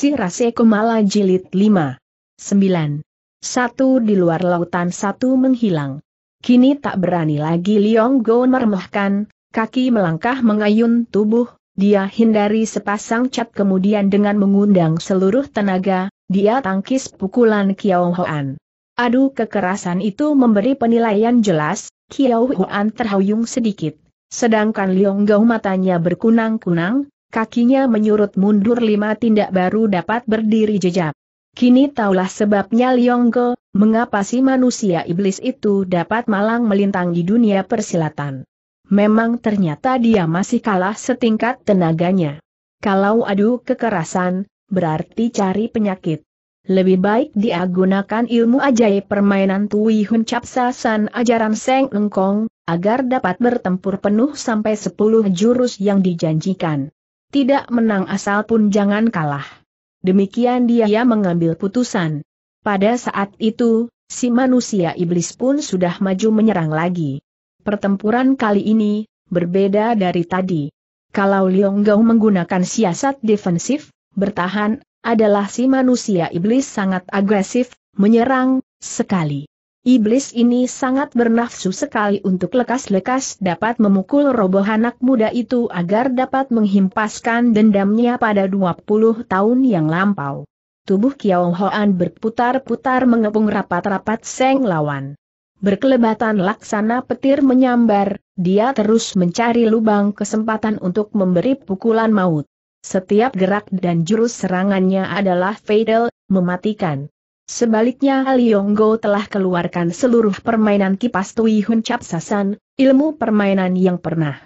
Si Rase Kemala Jilid 5. 9. Satu di luar lautan satu menghilang. Kini tak berani lagi Liong Go meremehkan, kaki melangkah mengayun tubuh, dia hindari sepasang cat kemudian dengan mengundang seluruh tenaga, dia tangkis pukulan Kiao Hoan. Adu kekerasan itu memberi penilaian jelas, Kiao Hoan terhuyung sedikit, sedangkan Liong Go matanya berkunang-kunang, kakinya menyurut mundur lima tindak baru dapat berdiri jejak. Kini taulah sebabnya Lionggo, mengapa si manusia iblis itu dapat malang melintang di dunia persilatan. Memang ternyata dia masih kalah setingkat tenaganya. Kalau adu kekerasan, berarti cari penyakit. Lebih baik dia gunakan ilmu ajaib permainan Tui Hun Capsa San ajaran Seng Engkong, agar dapat bertempur penuh sampai 10 jurus yang dijanjikan. Tidak menang asal pun jangan kalah. Demikian dia mengambil putusan. Pada saat itu, si manusia iblis pun sudah maju menyerang lagi. Pertempuran kali ini, berbeda dari tadi. Kalau Gau menggunakan siasat defensif, bertahan, adalah si manusia iblis sangat agresif, menyerang, sekali. Iblis ini sangat bernafsu sekali untuk lekas-lekas dapat memukul roboh anak muda itu agar dapat menghimpaskan dendamnya pada 20 tahun yang lampau. Tubuh Kiao Hoan berputar-putar mengepung rapat-rapat Seng Lawan. Berkelebatan laksana petir menyambar, dia terus mencari lubang kesempatan untuk memberi pukulan maut. Setiap gerak dan jurus serangannya adalah fatal, mematikan. Sebaliknya Go telah keluarkan seluruh permainan kipas Tui Hun Cap Sasan, ilmu permainan yang pernah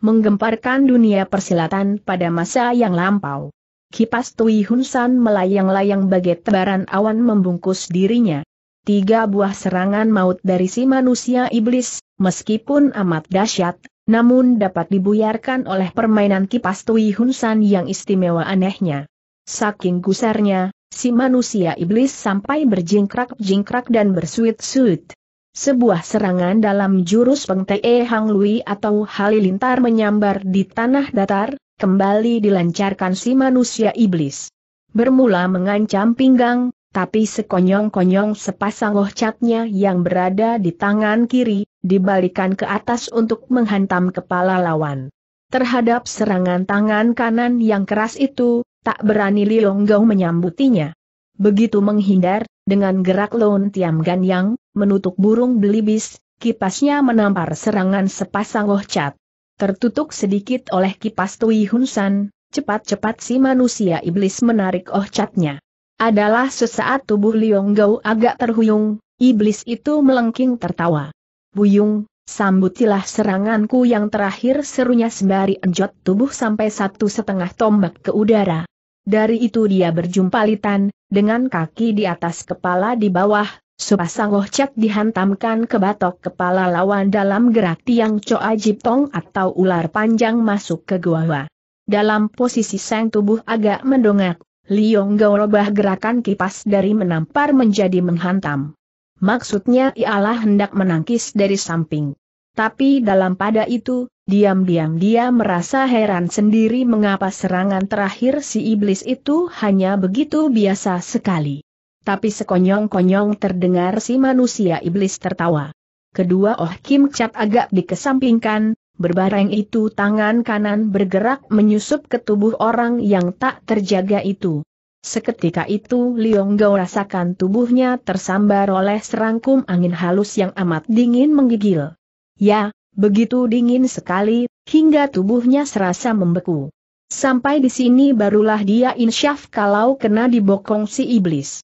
menggemparkan dunia persilatan pada masa yang lampau. Kipas Tui Hun San melayang-layang bagai tebaran awan membungkus dirinya. Tiga buah serangan maut dari si manusia iblis, meskipun amat dahsyat, namun dapat dibuyarkan oleh permainan kipas Tui Hun San yang istimewa anehnya. Saking gusarnya, si manusia iblis sampai berjingkrak-jingkrak dan bersuit-suit. Sebuah serangan dalam jurus Pengtee Hang Lui atau Halilintar menyambar di tanah datar, kembali dilancarkan si manusia iblis. Bermula mengancam pinggang, tapi sekonyong-konyong sepasang catnya yang berada di tangan kiri, dibalikan ke atas untuk menghantam kepala lawan. Terhadap serangan tangan kanan yang keras itu, tak berani Yonggao menyambutinya. Begitu menghindar, dengan gerak Lon Tiam Gan yang, menutup burung belibis, kipasnya menampar serangan sepasang cat. Tertutup sedikit oleh kipas Tui Hun San, cepat-cepat si manusia iblis menarik catnya. Adalah sesaat tubuh Yonggao agak terhuyung, iblis itu melengking tertawa. Buyung, Sambutilah seranganku yang terakhir serunya sembari enjot tubuh sampai satu setengah tombak ke udara. Dari itu dia berjumpa Litan, dengan kaki di atas kepala di bawah, sepasang cek dihantamkan ke batok kepala lawan dalam gerak tiang coa jiptong atau ular panjang masuk ke gua. Dalam posisi sang tubuh agak mendongak, Liong Gao robah gerakan kipas dari menampar menjadi menghantam. Maksudnya ialah hendak menangkis dari samping. Tapi dalam pada itu, diam-diam dia merasa heran sendiri mengapa serangan terakhir si iblis itu hanya begitu biasa sekali. Tapi sekonyong-konyong terdengar si manusia iblis tertawa. Kedua Oh Kim Chat agak dikesampingkan, berbareng itu tangan kanan bergerak menyusup ke tubuh orang yang tak terjaga itu. Seketika itu Liong Gao rasakan tubuhnya tersambar oleh serangkum angin halus yang amat dingin menggigil. Ya, begitu dingin sekali, hingga tubuhnya serasa membeku. Sampai di sini barulah dia insyaf kalau kena dibokong si iblis.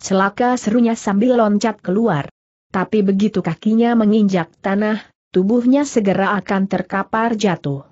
Celaka serunya sambil loncat keluar. Tapi begitu kakinya menginjak tanah, tubuhnya segera akan terkapar jatuh.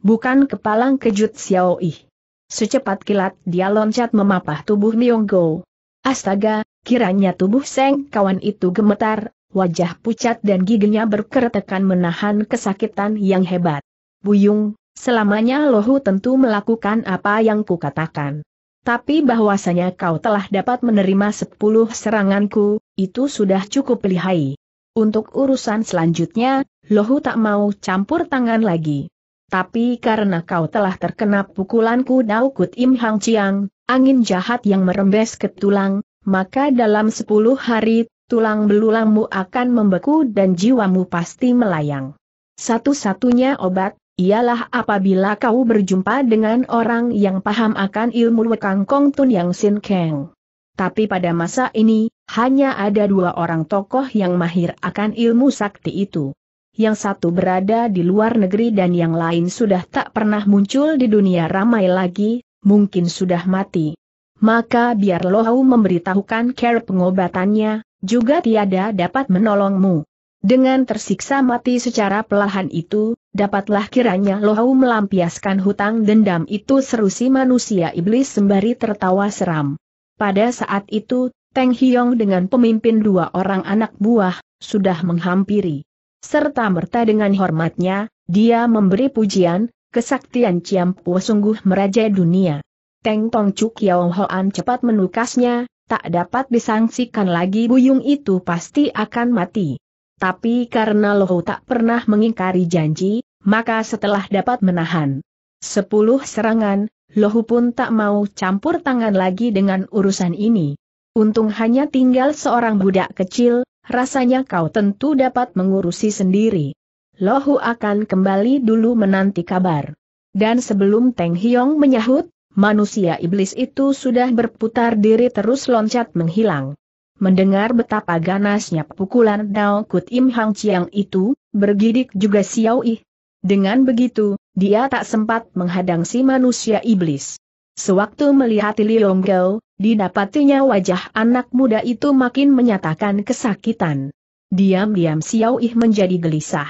Bukan kepalang kejut Xiao Yi. Secepat kilat dia loncat memapah tubuh Go. Astaga, kiranya tubuh Seng kawan itu gemetar, wajah pucat dan giginya berkeretekan menahan kesakitan yang hebat. Buyung, selamanya lohu tentu melakukan apa yang kukatakan. Tapi bahwasanya kau telah dapat menerima sepuluh seranganku, itu sudah cukup lihai. Untuk urusan selanjutnya, Lohu tak mau campur tangan lagi. Tapi karena kau telah terkena pukulanku Daukut Im Hang Chiang, angin jahat yang merembes ke tulang, maka dalam sepuluh hari tulang belulangmu akan membeku dan jiwamu pasti melayang. Satu-satunya obat, ialah apabila kau berjumpa dengan orang yang paham akan ilmu Wekang Kong Tun Yang Sin Keng. Tapi pada masa ini, hanya ada dua orang tokoh yang mahir akan ilmu sakti itu. Yang satu berada di luar negeri dan yang lain sudah tak pernah muncul di dunia ramai lagi, mungkin sudah mati. Maka biar biarlah memberitahukan cara pengobatannya, juga tiada dapat menolongmu. Dengan tersiksa mati secara pelahan itu, dapatlah kiranya Lohau melampiaskan hutang dendam itu seru si manusia iblis sembari tertawa seram. Pada saat itu, Teng Hiong dengan pemimpin dua orang anak buah, sudah menghampiri. Serta merta dengan hormatnya, dia memberi pujian, kesaktian Ciampu sungguh merajai dunia. Teng Tong Chuk Yao Hoan cepat menukasnya, tak dapat disangsikan lagi buyung itu pasti akan mati. Tapi karena Lohu tak pernah mengingkari janji, maka setelah dapat menahan sepuluh serangan, Lohu pun tak mau campur tangan lagi dengan urusan ini. Untung hanya tinggal seorang budak kecil, rasanya kau tentu dapat mengurusi sendiri. Lohu akan kembali dulu menanti kabar. Dan sebelum Teng Hiong menyahut, manusia iblis itu sudah berputar diri terus loncat menghilang. Mendengar betapa ganasnya pukulan Dao Kut Im Hang Chiang itu, bergidik juga Xiao Yi. Dengan begitu, dia tak sempat menghadang si manusia iblis. Sewaktu melihat Liong Gao, didapatinya wajah anak muda itu makin menyatakan kesakitan. Diam-diam Xiao Yi menjadi gelisah.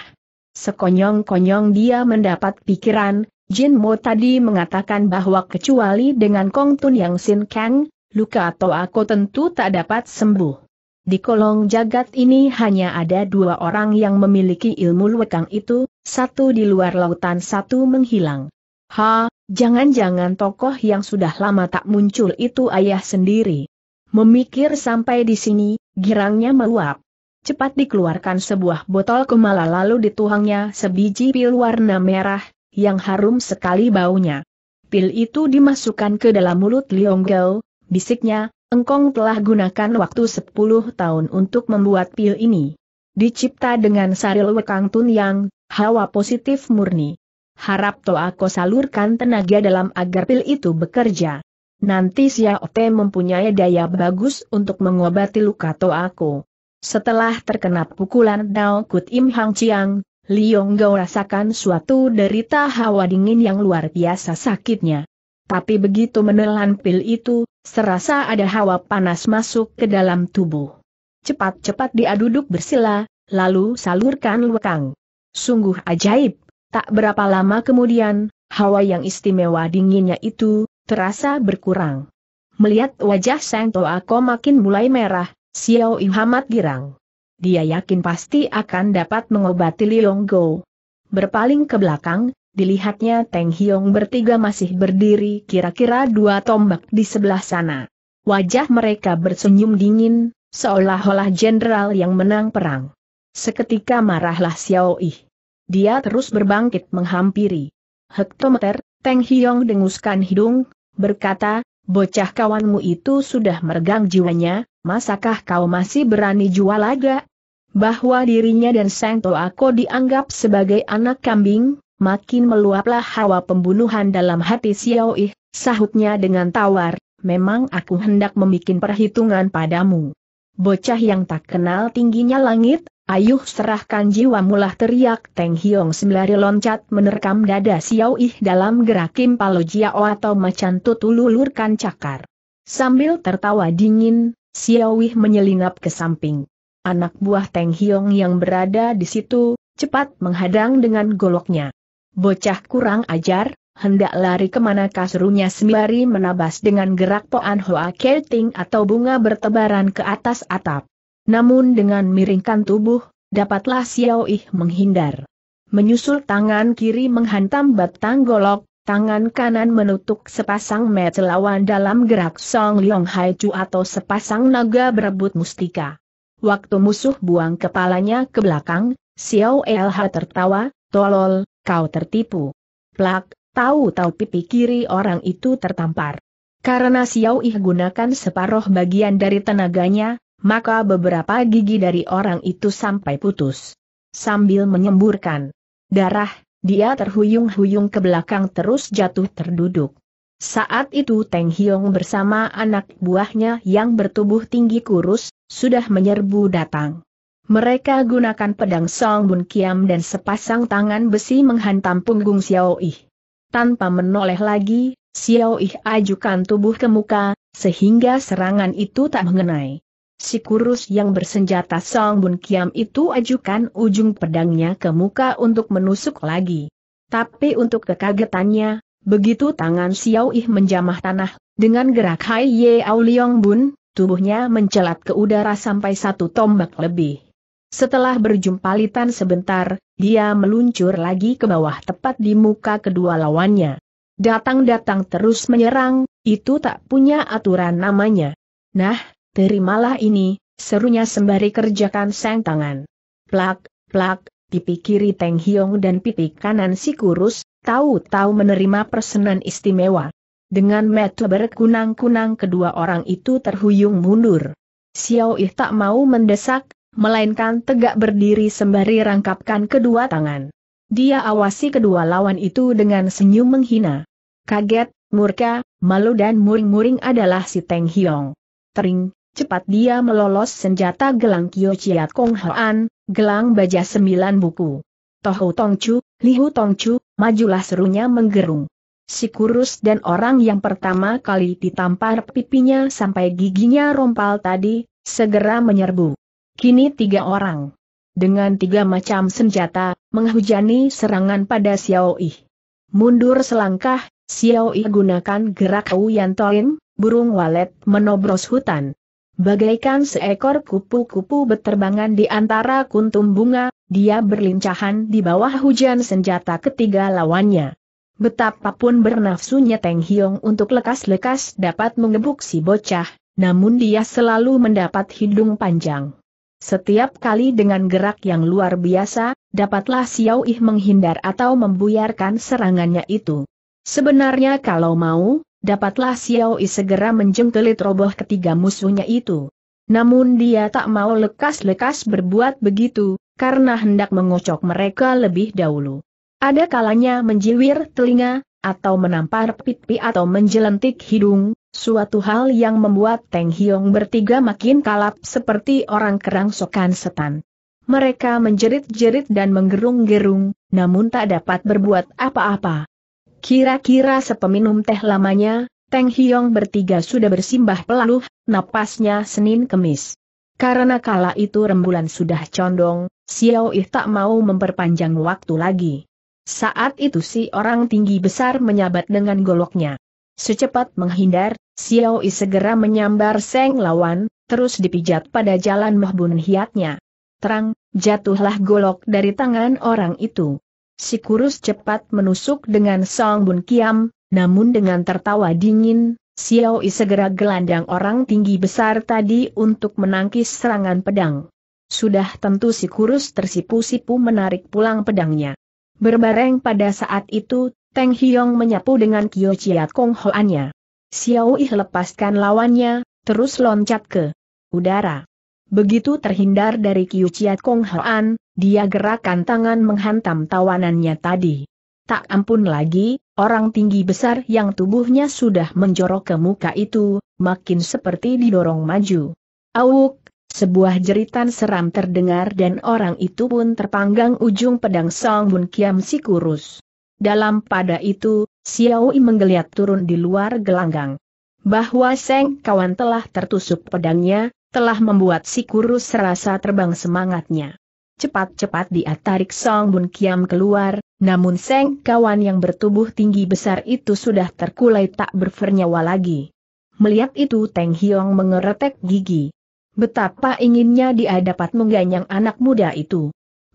Sekonyong-konyong dia mendapat pikiran, Jin Mo tadi mengatakan bahwa kecuali dengan Kong Tun Yang Sin Kang, luka atau aku tentu tak dapat sembuh. Di kolong jagat ini hanya ada dua orang yang memiliki ilmu lekang itu, satu di luar lautan satu menghilang. Ha, jangan-jangan tokoh yang sudah lama tak muncul itu ayah sendiri. Memikir sampai di sini, girangnya meluap. Cepat dikeluarkan sebuah botol kemala lalu dituangnya sebiji pil warna merah, yang harum sekali baunya. Pil itu dimasukkan ke dalam mulut Gao, bisiknya, engkong telah gunakan waktu 10 tahun untuk membuat pil ini. Dicipta dengan saril wekang tun yang, hawa positif murni. Harap to aku salurkan tenaga dalam agar pil itu bekerja. Nanti Xiao Te mempunyai daya bagus untuk mengobati luka to aku. Setelah terkena pukulan Dao Kut Im Hang Chiang, Liong Gao rasakan suatu derita hawa dingin yang luar biasa sakitnya. Tapi begitu menelan pil itu, serasa ada hawa panas masuk ke dalam tubuh. Cepat-cepat dia duduk bersila, lalu salurkan lekang. Sungguh ajaib, tak berapa lama kemudian, hawa yang istimewa dinginnya itu, terasa berkurang. Melihat wajah Sang Toa makin mulai merah, Xiao Ihamat girang dia yakin pasti akan dapat mengobati Liong Go. Berpaling ke belakang, dilihatnya Teng Hiong bertiga masih berdiri kira-kira dua tombak di sebelah sana. Wajah mereka bersenyum dingin, seolah-olah jenderal yang menang perang. Seketika marahlah Xiao Yi. Dia terus berbangkit menghampiri. Hektometer, Teng Hiong denguskan hidung, berkata, bocah kawanmu itu sudah meregang jiwanya, masakah kau masih berani jual agak? bahwa dirinya dan Sang Ako dianggap sebagai anak kambing, makin meluaplah hawa pembunuhan dalam hati Xiao Yi, sahutnya dengan tawar, memang aku hendak membuat perhitungan padamu. Bocah yang tak kenal tingginya langit, ayuh serahkan jiwa mulah teriak Teng Hiong sembari loncat menerkam dada Xiao Yi dalam gerak Palo Jiao atau macan tutul lulurkan cakar. Sambil tertawa dingin, Xiao Yi menyelinap ke samping. Anak buah Teng Hiong yang berada di situ, cepat menghadang dengan goloknya. Bocah kurang ajar, hendak lari kemana kasrunya sembari menabas dengan gerak poan hoa kelting atau bunga bertebaran ke atas atap. Namun dengan miringkan tubuh, dapatlah Xiao Ih menghindar. Menyusul tangan kiri menghantam batang golok, tangan kanan menutup sepasang met lawan dalam gerak Song Leong Hai Chu atau sepasang naga berebut mustika. Waktu musuh buang kepalanya ke belakang, Xiao LH tertawa, tolol, kau tertipu. Plak, tahu-tahu pipi kiri orang itu tertampar. Karena Xiao Ih gunakan separuh bagian dari tenaganya, maka beberapa gigi dari orang itu sampai putus. Sambil menyemburkan darah, dia terhuyung-huyung ke belakang terus jatuh terduduk. Saat itu Teng Hiong bersama anak buahnya yang bertubuh tinggi kurus, sudah menyerbu datang. Mereka gunakan pedang Song Bun Kiam dan sepasang tangan besi menghantam punggung Xiao Yi. Tanpa menoleh lagi, Xiao Yi ajukan tubuh ke muka, sehingga serangan itu tak mengenai. Si kurus yang bersenjata Song Bun Kiam itu ajukan ujung pedangnya ke muka untuk menusuk lagi. Tapi untuk kekagetannya, begitu tangan Xiao Yi menjamah tanah, dengan gerak Hai Ye Au Bun, tubuhnya mencelat ke udara sampai satu tombak lebih. Setelah berjumpa litan sebentar, dia meluncur lagi ke bawah tepat di muka kedua lawannya. Datang-datang terus menyerang, itu tak punya aturan namanya. Nah, terimalah ini, serunya sembari kerjakan sang tangan. Plak, plak, pipi kiri Teng Hiong dan pipi kanan si kurus, tahu-tahu menerima persenan istimewa. Dengan mata berkunang-kunang kedua orang itu terhuyung mundur. Xiao Yi tak mau mendesak, melainkan tegak berdiri sembari rangkapkan kedua tangan. Dia awasi kedua lawan itu dengan senyum menghina. Kaget, murka, malu dan muring-muring adalah si Teng Hiong. Tering, cepat dia melolos senjata gelang Kyo Chiat Kong Hoan, gelang baja sembilan buku. Tohu Tongcu, Lihu Chu, majulah serunya menggerung si kurus dan orang yang pertama kali ditampar pipinya sampai giginya rompal tadi, segera menyerbu. Kini tiga orang dengan tiga macam senjata, menghujani serangan pada Xiao Yi. Mundur selangkah, Xiao Yi gunakan gerak Wuyan Toin, burung walet menobros hutan. Bagaikan seekor kupu-kupu beterbangan di antara kuntum bunga, dia berlincahan di bawah hujan senjata ketiga lawannya. Betapapun bernafsunya Teng Hiong untuk lekas-lekas dapat mengebuk si bocah, namun dia selalu mendapat hidung panjang. Setiap kali dengan gerak yang luar biasa, dapatlah Xiao Ih menghindar atau membuyarkan serangannya itu. Sebenarnya kalau mau, dapatlah Xiao Ih segera menjengkelit roboh ketiga musuhnya itu. Namun dia tak mau lekas-lekas berbuat begitu, karena hendak mengocok mereka lebih dahulu. Ada kalanya menjiwir telinga, atau menampar pipi atau menjelentik hidung, suatu hal yang membuat Teng Hiong bertiga makin kalap seperti orang kerang kerangsokan setan. Mereka menjerit-jerit dan menggerung-gerung, namun tak dapat berbuat apa-apa. Kira-kira sepeminum teh lamanya, Teng Hiong bertiga sudah bersimbah peluh, napasnya Senin Kemis. Karena kala itu rembulan sudah condong, Xiao Ih tak mau memperpanjang waktu lagi. Saat itu si orang tinggi besar menyabat dengan goloknya. Secepat menghindar, Xiao Yi segera menyambar Seng lawan, terus dipijat pada jalan Mahbun hiatnya. Terang, jatuhlah golok dari tangan orang itu. Si kurus cepat menusuk dengan Song Bun Kiam, namun dengan tertawa dingin, Xiao Yi segera gelandang orang tinggi besar tadi untuk menangkis serangan pedang. Sudah tentu si kurus tersipu-sipu menarik pulang pedangnya. Berbareng pada saat itu, Teng Hiong menyapu dengan Kyo Chiat Kong Hoannya. Xiao Ih lepaskan lawannya, terus loncat ke udara. Begitu terhindar dari Kyo Chiat Kong Hoan, dia gerakan tangan menghantam tawanannya tadi. Tak ampun lagi, orang tinggi besar yang tubuhnya sudah menjorok ke muka itu, makin seperti didorong maju. Awuk, sebuah jeritan seram terdengar dan orang itu pun terpanggang ujung pedang Song Bun Kiam si kurus. Dalam pada itu, Xiao Yi menggeliat turun di luar gelanggang. Bahwa Seng kawan telah tertusuk pedangnya, telah membuat si kurus serasa terbang semangatnya. Cepat-cepat dia tarik Song Bun Kiam keluar, namun Seng kawan yang bertubuh tinggi besar itu sudah terkulai tak bernyawa lagi. Melihat itu Teng Hiong mengeretek gigi. Betapa inginnya dia dapat mengganyang anak muda itu.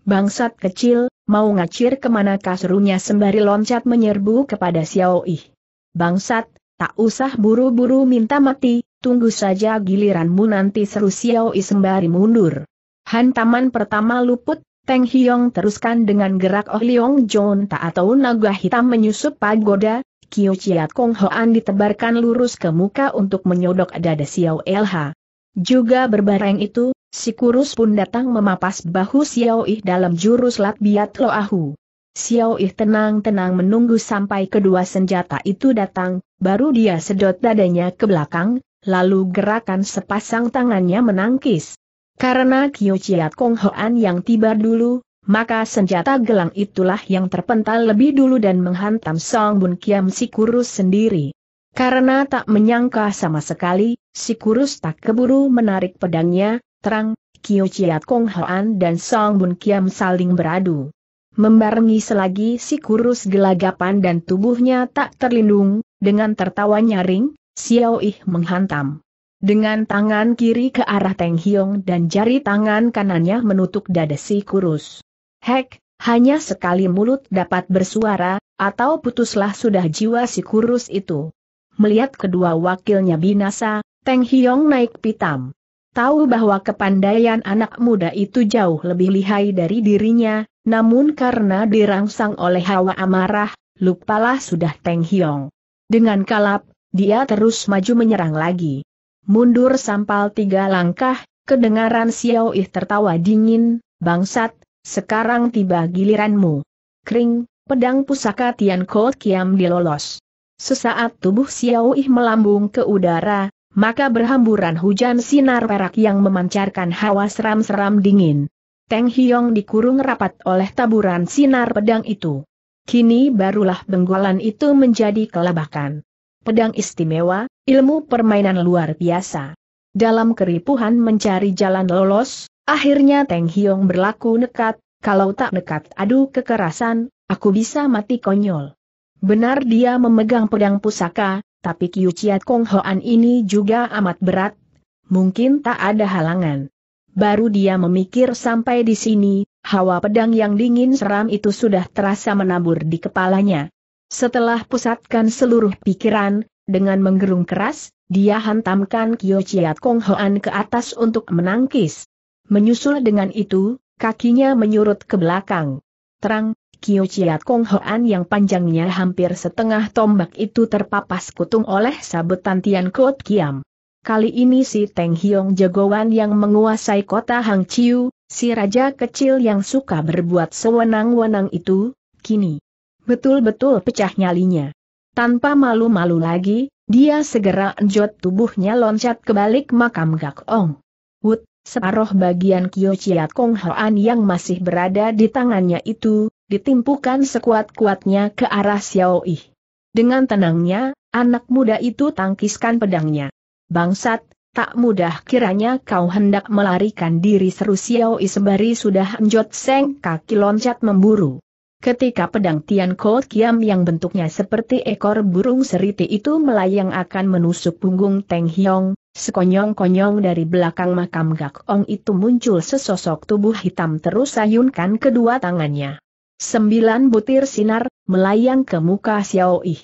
Bangsat kecil, mau ngacir kemana kasrunya sembari loncat menyerbu kepada Xiao Yi. Bangsat, tak usah buru-buru minta mati, tunggu saja giliranmu nanti seru Xiao Yi sembari mundur. Hantaman pertama luput, Teng Hiong teruskan dengan gerak Oh Leong John tak atau naga hitam menyusup pagoda, Kio Chiat Kong Hoan ditebarkan lurus ke muka untuk menyodok dada Xiao Elha. Juga berbareng itu, si kurus pun datang memapas bahu Xiao Yi dalam jurus Lat Biat Loahu. Xiao Yi tenang-tenang menunggu sampai kedua senjata itu datang, baru dia sedot dadanya ke belakang, lalu gerakan sepasang tangannya menangkis. Karena Kyo Chiat Kong Hoan yang tiba dulu, maka senjata gelang itulah yang terpental lebih dulu dan menghantam Song Bun Kiam si kurus sendiri. Karena tak menyangka sama sekali, si kurus tak keburu menarik pedangnya, terang, Kyo Chiat Kong Hoan dan Song Bun Kiam saling beradu. Membarengi selagi si kurus gelagapan dan tubuhnya tak terlindung, dengan tertawa nyaring, Xiao Ih menghantam. Dengan tangan kiri ke arah Teng Hiong dan jari tangan kanannya menutup dada si kurus. Hek, hanya sekali mulut dapat bersuara, atau putuslah sudah jiwa si kurus itu. Melihat kedua wakilnya binasa, Teng Hiong naik pitam. Tahu bahwa kepandaian anak muda itu jauh lebih lihai dari dirinya, namun karena dirangsang oleh hawa amarah, lupalah sudah Teng Hiong. Dengan kalap, dia terus maju menyerang lagi. Mundur sampal tiga langkah, kedengaran Xiao Ih tertawa dingin, bangsat, sekarang tiba giliranmu. Kring, pedang pusaka Tian Kou Kiam dilolos. Sesaat tubuh Xiao Yi melambung ke udara, maka berhamburan hujan sinar perak yang memancarkan hawa seram-seram dingin. Teng Hiong dikurung rapat oleh taburan sinar pedang itu. Kini barulah benggolan itu menjadi kelabakan. Pedang istimewa, ilmu permainan luar biasa. Dalam keripuhan mencari jalan lolos, akhirnya Teng Hiong berlaku nekat, kalau tak nekat adu kekerasan, aku bisa mati konyol. Benar dia memegang pedang pusaka, tapi Kiu Chiat Kong Hoan ini juga amat berat. Mungkin tak ada halangan. Baru dia memikir sampai di sini, hawa pedang yang dingin seram itu sudah terasa menabur di kepalanya. Setelah pusatkan seluruh pikiran, dengan menggerung keras, dia hantamkan Kiu Chiat Kong Hoan ke atas untuk menangkis. Menyusul dengan itu, kakinya menyurut ke belakang. Terang, Kyo Chiat Kong Hoan yang panjangnya hampir setengah tombak itu terpapas kutung oleh sabetan Tian Kot Kiam. Kali ini si Teng Hiong jagoan yang menguasai kota Hang Chiu, si raja kecil yang suka berbuat sewenang-wenang itu, kini betul-betul pecah nyalinya. Tanpa malu-malu lagi, dia segera enjot tubuhnya loncat ke balik makam Gak Ong. Wut, separuh bagian Kyo Chiat Kong Hoan yang masih berada di tangannya itu, ditimpukan sekuat-kuatnya ke arah Xiao Yi. Dengan tenangnya, anak muda itu tangkiskan pedangnya. Bangsat, tak mudah kiranya kau hendak melarikan diri seru Xiao Yi sembari sudah enjot seng kaki loncat memburu. Ketika pedang Tian Ko Kiam yang bentuknya seperti ekor burung seriti itu melayang akan menusuk punggung Teng Hiong, sekonyong-konyong dari belakang makam Gak Ong itu muncul sesosok tubuh hitam terus sayunkan kedua tangannya. Sembilan butir sinar, melayang ke muka Xiao Yi.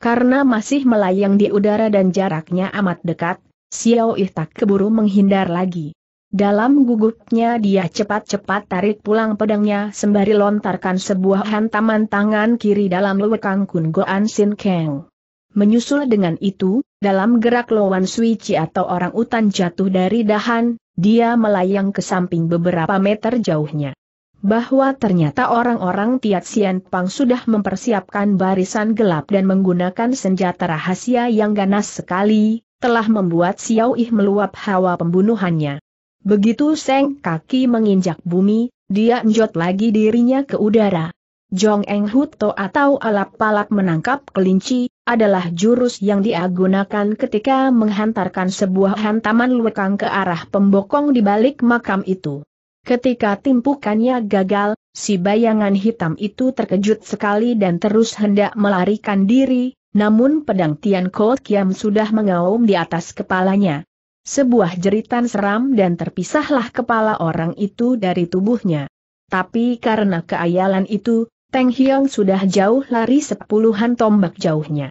Karena masih melayang di udara dan jaraknya amat dekat, Xiao Yi tak keburu menghindar lagi. Dalam gugupnya dia cepat-cepat tarik pulang pedangnya sembari lontarkan sebuah hantaman tangan kiri dalam lewekang Kun Goan Sin Kang. Menyusul dengan itu, dalam gerak Sui Suici atau orang utan jatuh dari dahan, dia melayang ke samping beberapa meter jauhnya bahwa ternyata orang-orang Tiat Sian Pang sudah mempersiapkan barisan gelap dan menggunakan senjata rahasia yang ganas sekali, telah membuat Xiao Yi meluap hawa pembunuhannya. Begitu Seng kaki menginjak bumi, dia njot lagi dirinya ke udara. Jong Eng Huto atau alap-palap menangkap kelinci, adalah jurus yang dia gunakan ketika menghantarkan sebuah hantaman lekang ke arah pembokong di balik makam itu. Ketika timpukannya gagal, si bayangan hitam itu terkejut sekali dan terus hendak melarikan diri, namun pedang Tian Ko Kiam sudah mengaum di atas kepalanya. Sebuah jeritan seram dan terpisahlah kepala orang itu dari tubuhnya. Tapi karena keayalan itu, Teng Hiong sudah jauh lari sepuluhan tombak jauhnya.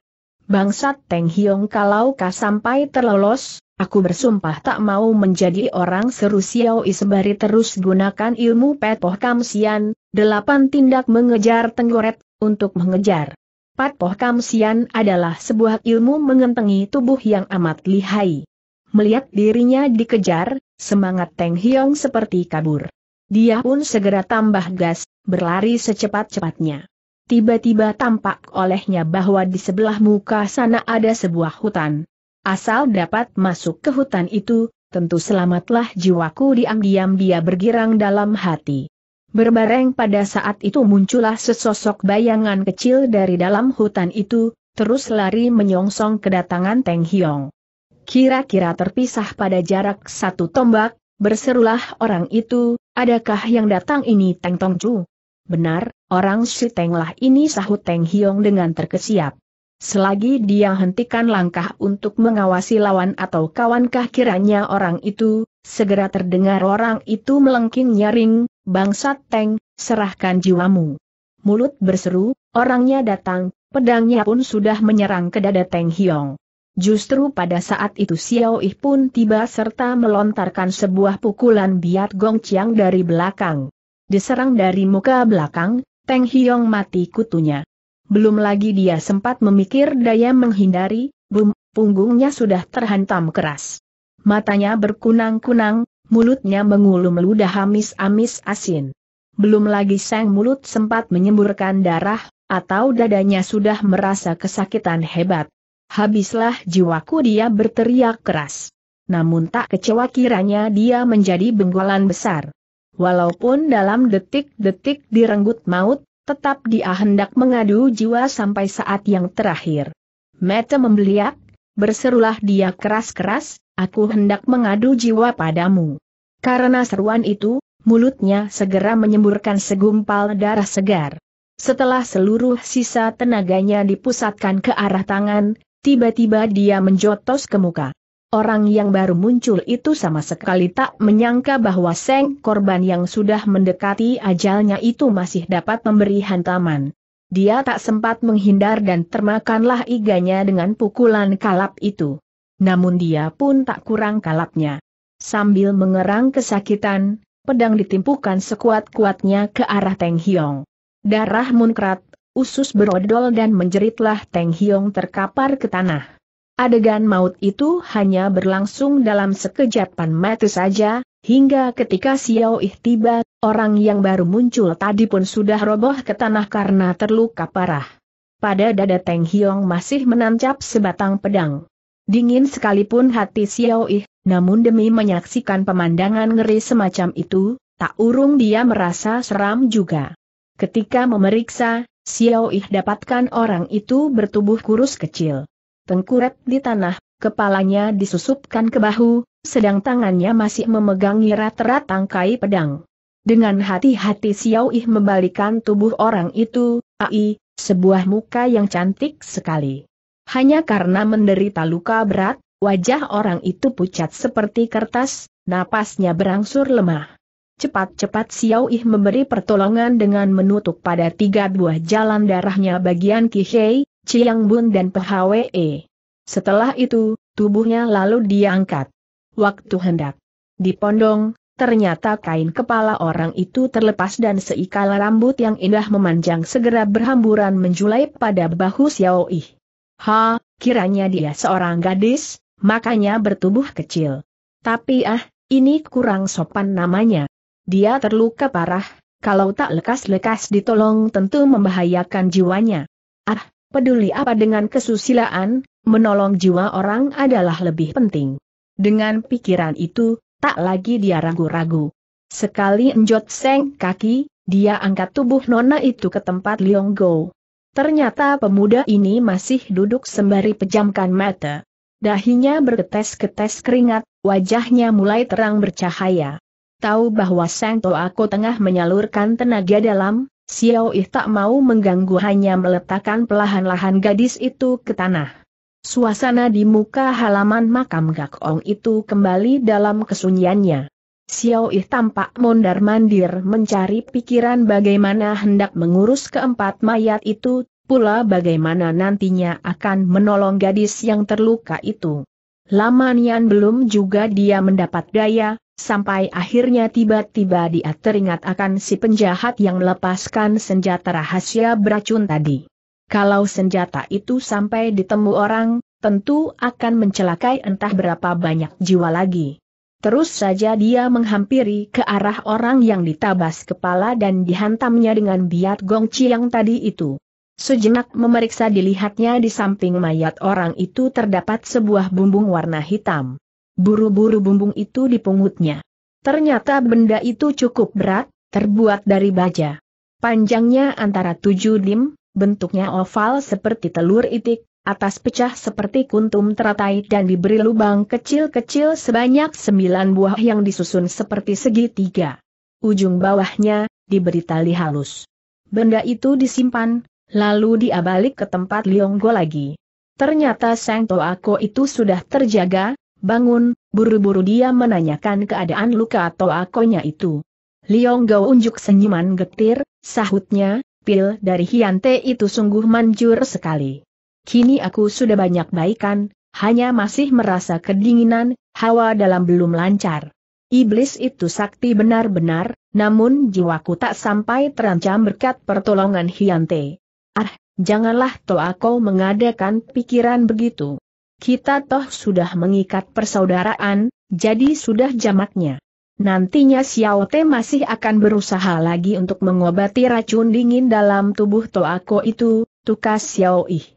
Bangsat Teng Hiong kalau kau sampai terlolos, Aku bersumpah tak mau menjadi orang seru Xiaoi sembari terus gunakan ilmu Petoh Kamsian, delapan tindak mengejar tenggoret, untuk mengejar. Petpoh Kamsian adalah sebuah ilmu mengentengi tubuh yang amat lihai. Melihat dirinya dikejar, semangat Teng Hiong seperti kabur. Dia pun segera tambah gas, berlari secepat-cepatnya. Tiba-tiba tampak olehnya bahwa di sebelah muka sana ada sebuah hutan, Asal dapat masuk ke hutan itu, tentu selamatlah jiwaku diam-diam dia bergirang dalam hati. Berbareng pada saat itu muncullah sesosok bayangan kecil dari dalam hutan itu, terus lari menyongsong kedatangan Teng Hiong. Kira-kira terpisah pada jarak satu tombak, berserulah orang itu, adakah yang datang ini Teng Tong Ju? Benar, orang si Teng lah ini sahut Teng Hiong dengan terkesiap. Selagi dia hentikan langkah untuk mengawasi lawan atau kawankah kiranya orang itu, segera terdengar orang itu melengking nyaring, bangsat teng, serahkan jiwamu. Mulut berseru, orangnya datang, pedangnya pun sudah menyerang ke dada Teng Hiong. Justru pada saat itu Xiao Yi pun tiba serta melontarkan sebuah pukulan biat Gong Chiang dari belakang. Diserang dari muka belakang, Teng Hiong mati kutunya. Belum lagi dia sempat memikir daya menghindari, bum, punggungnya sudah terhantam keras. Matanya berkunang-kunang, mulutnya mengulum ludah amis-amis asin. Belum lagi sang mulut sempat menyemburkan darah, atau dadanya sudah merasa kesakitan hebat. Habislah jiwaku dia berteriak keras. Namun tak kecewa kiranya dia menjadi benggolan besar. Walaupun dalam detik-detik direnggut maut, Tetap dia hendak mengadu jiwa sampai saat yang terakhir. Mata membeliak, berserulah dia keras-keras, aku hendak mengadu jiwa padamu. Karena seruan itu, mulutnya segera menyemburkan segumpal darah segar. Setelah seluruh sisa tenaganya dipusatkan ke arah tangan, tiba-tiba dia menjotos ke muka. Orang yang baru muncul itu sama sekali tak menyangka bahwa Seng korban yang sudah mendekati ajalnya itu masih dapat memberi hantaman. Dia tak sempat menghindar dan termakanlah iganya dengan pukulan kalap itu. Namun dia pun tak kurang kalapnya. Sambil mengerang kesakitan, pedang ditimpukan sekuat-kuatnya ke arah Teng Hiong. Darah munkrat, usus berodol dan menjeritlah Teng Hiong terkapar ke tanah. Adegan maut itu hanya berlangsung dalam sekejapan mata saja, hingga ketika Xiao Ih tiba, orang yang baru muncul tadi pun sudah roboh ke tanah karena terluka parah. Pada dada Teng Hiong masih menancap sebatang pedang. Dingin sekalipun hati Xiao Ih, namun demi menyaksikan pemandangan ngeri semacam itu, tak urung dia merasa seram juga. Ketika memeriksa, Xiao Ih dapatkan orang itu bertubuh kurus kecil tengkurap di tanah, kepalanya disusupkan ke bahu, sedang tangannya masih memegang rat-rat tangkai pedang. Dengan hati-hati Xiao Yi membalikan tubuh orang itu, ai, sebuah muka yang cantik sekali. Hanya karena menderita luka berat, wajah orang itu pucat seperti kertas, napasnya berangsur lemah. Cepat-cepat Xiao Yi memberi pertolongan dengan menutup pada tiga buah jalan darahnya bagian Kihei, Chiang Bun dan PHWE. Setelah itu, tubuhnya lalu diangkat. Waktu hendak dipondong, ternyata kain kepala orang itu terlepas dan seikal rambut yang indah memanjang segera berhamburan menjulai pada bahu Xiao Yi. Ha, kiranya dia seorang gadis, makanya bertubuh kecil. Tapi ah, ini kurang sopan namanya. Dia terluka parah, kalau tak lekas-lekas ditolong tentu membahayakan jiwanya. Ah, peduli apa dengan kesusilaan, menolong jiwa orang adalah lebih penting. Dengan pikiran itu, tak lagi dia ragu-ragu. Sekali enjot seng kaki, dia angkat tubuh nona itu ke tempat Liong Go. Ternyata pemuda ini masih duduk sembari pejamkan mata. Dahinya bergetes-getes keringat, wajahnya mulai terang bercahaya. Tahu bahwa Sang Toako tengah menyalurkan tenaga dalam, Xiao Yi tak mau mengganggu hanya meletakkan pelahan-lahan gadis itu ke tanah. Suasana di muka halaman makam Gakong itu kembali dalam kesunyiannya. Xiao Yi tampak mondar-mandir mencari pikiran bagaimana hendak mengurus keempat mayat itu, pula bagaimana nantinya akan menolong gadis yang terluka itu. Lamanian belum juga dia mendapat daya, sampai akhirnya tiba-tiba dia teringat akan si penjahat yang melepaskan senjata rahasia beracun tadi. Kalau senjata itu sampai ditemu orang, tentu akan mencelakai entah berapa banyak jiwa lagi. Terus saja dia menghampiri ke arah orang yang ditabas kepala dan dihantamnya dengan biat gongci yang tadi itu. Sejenak memeriksa dilihatnya di samping mayat orang itu terdapat sebuah bumbung warna hitam. Buru-buru bumbung itu dipungutnya. Ternyata benda itu cukup berat, terbuat dari baja. Panjangnya antara tujuh dim, bentuknya oval seperti telur itik, atas pecah seperti kuntum teratai dan diberi lubang kecil-kecil sebanyak sembilan buah yang disusun seperti segitiga. Ujung bawahnya, diberi tali halus. Benda itu disimpan, lalu dia balik ke tempat Lionggo lagi. Ternyata Sang Toako itu sudah terjaga, Bangun, buru-buru dia menanyakan keadaan luka atau akonya itu. Liong Gao unjuk senyuman getir, sahutnya, pil dari Hiante itu sungguh manjur sekali. Kini aku sudah banyak baikan, hanya masih merasa kedinginan, hawa dalam belum lancar. Iblis itu sakti benar-benar, namun jiwaku tak sampai terancam berkat pertolongan Hiante. Ah, janganlah toh kau mengadakan pikiran begitu. Kita toh sudah mengikat persaudaraan, jadi sudah jamaknya. Nantinya Xiao Te masih akan berusaha lagi untuk mengobati racun dingin dalam tubuh Toako itu, tukas Xiao Yi.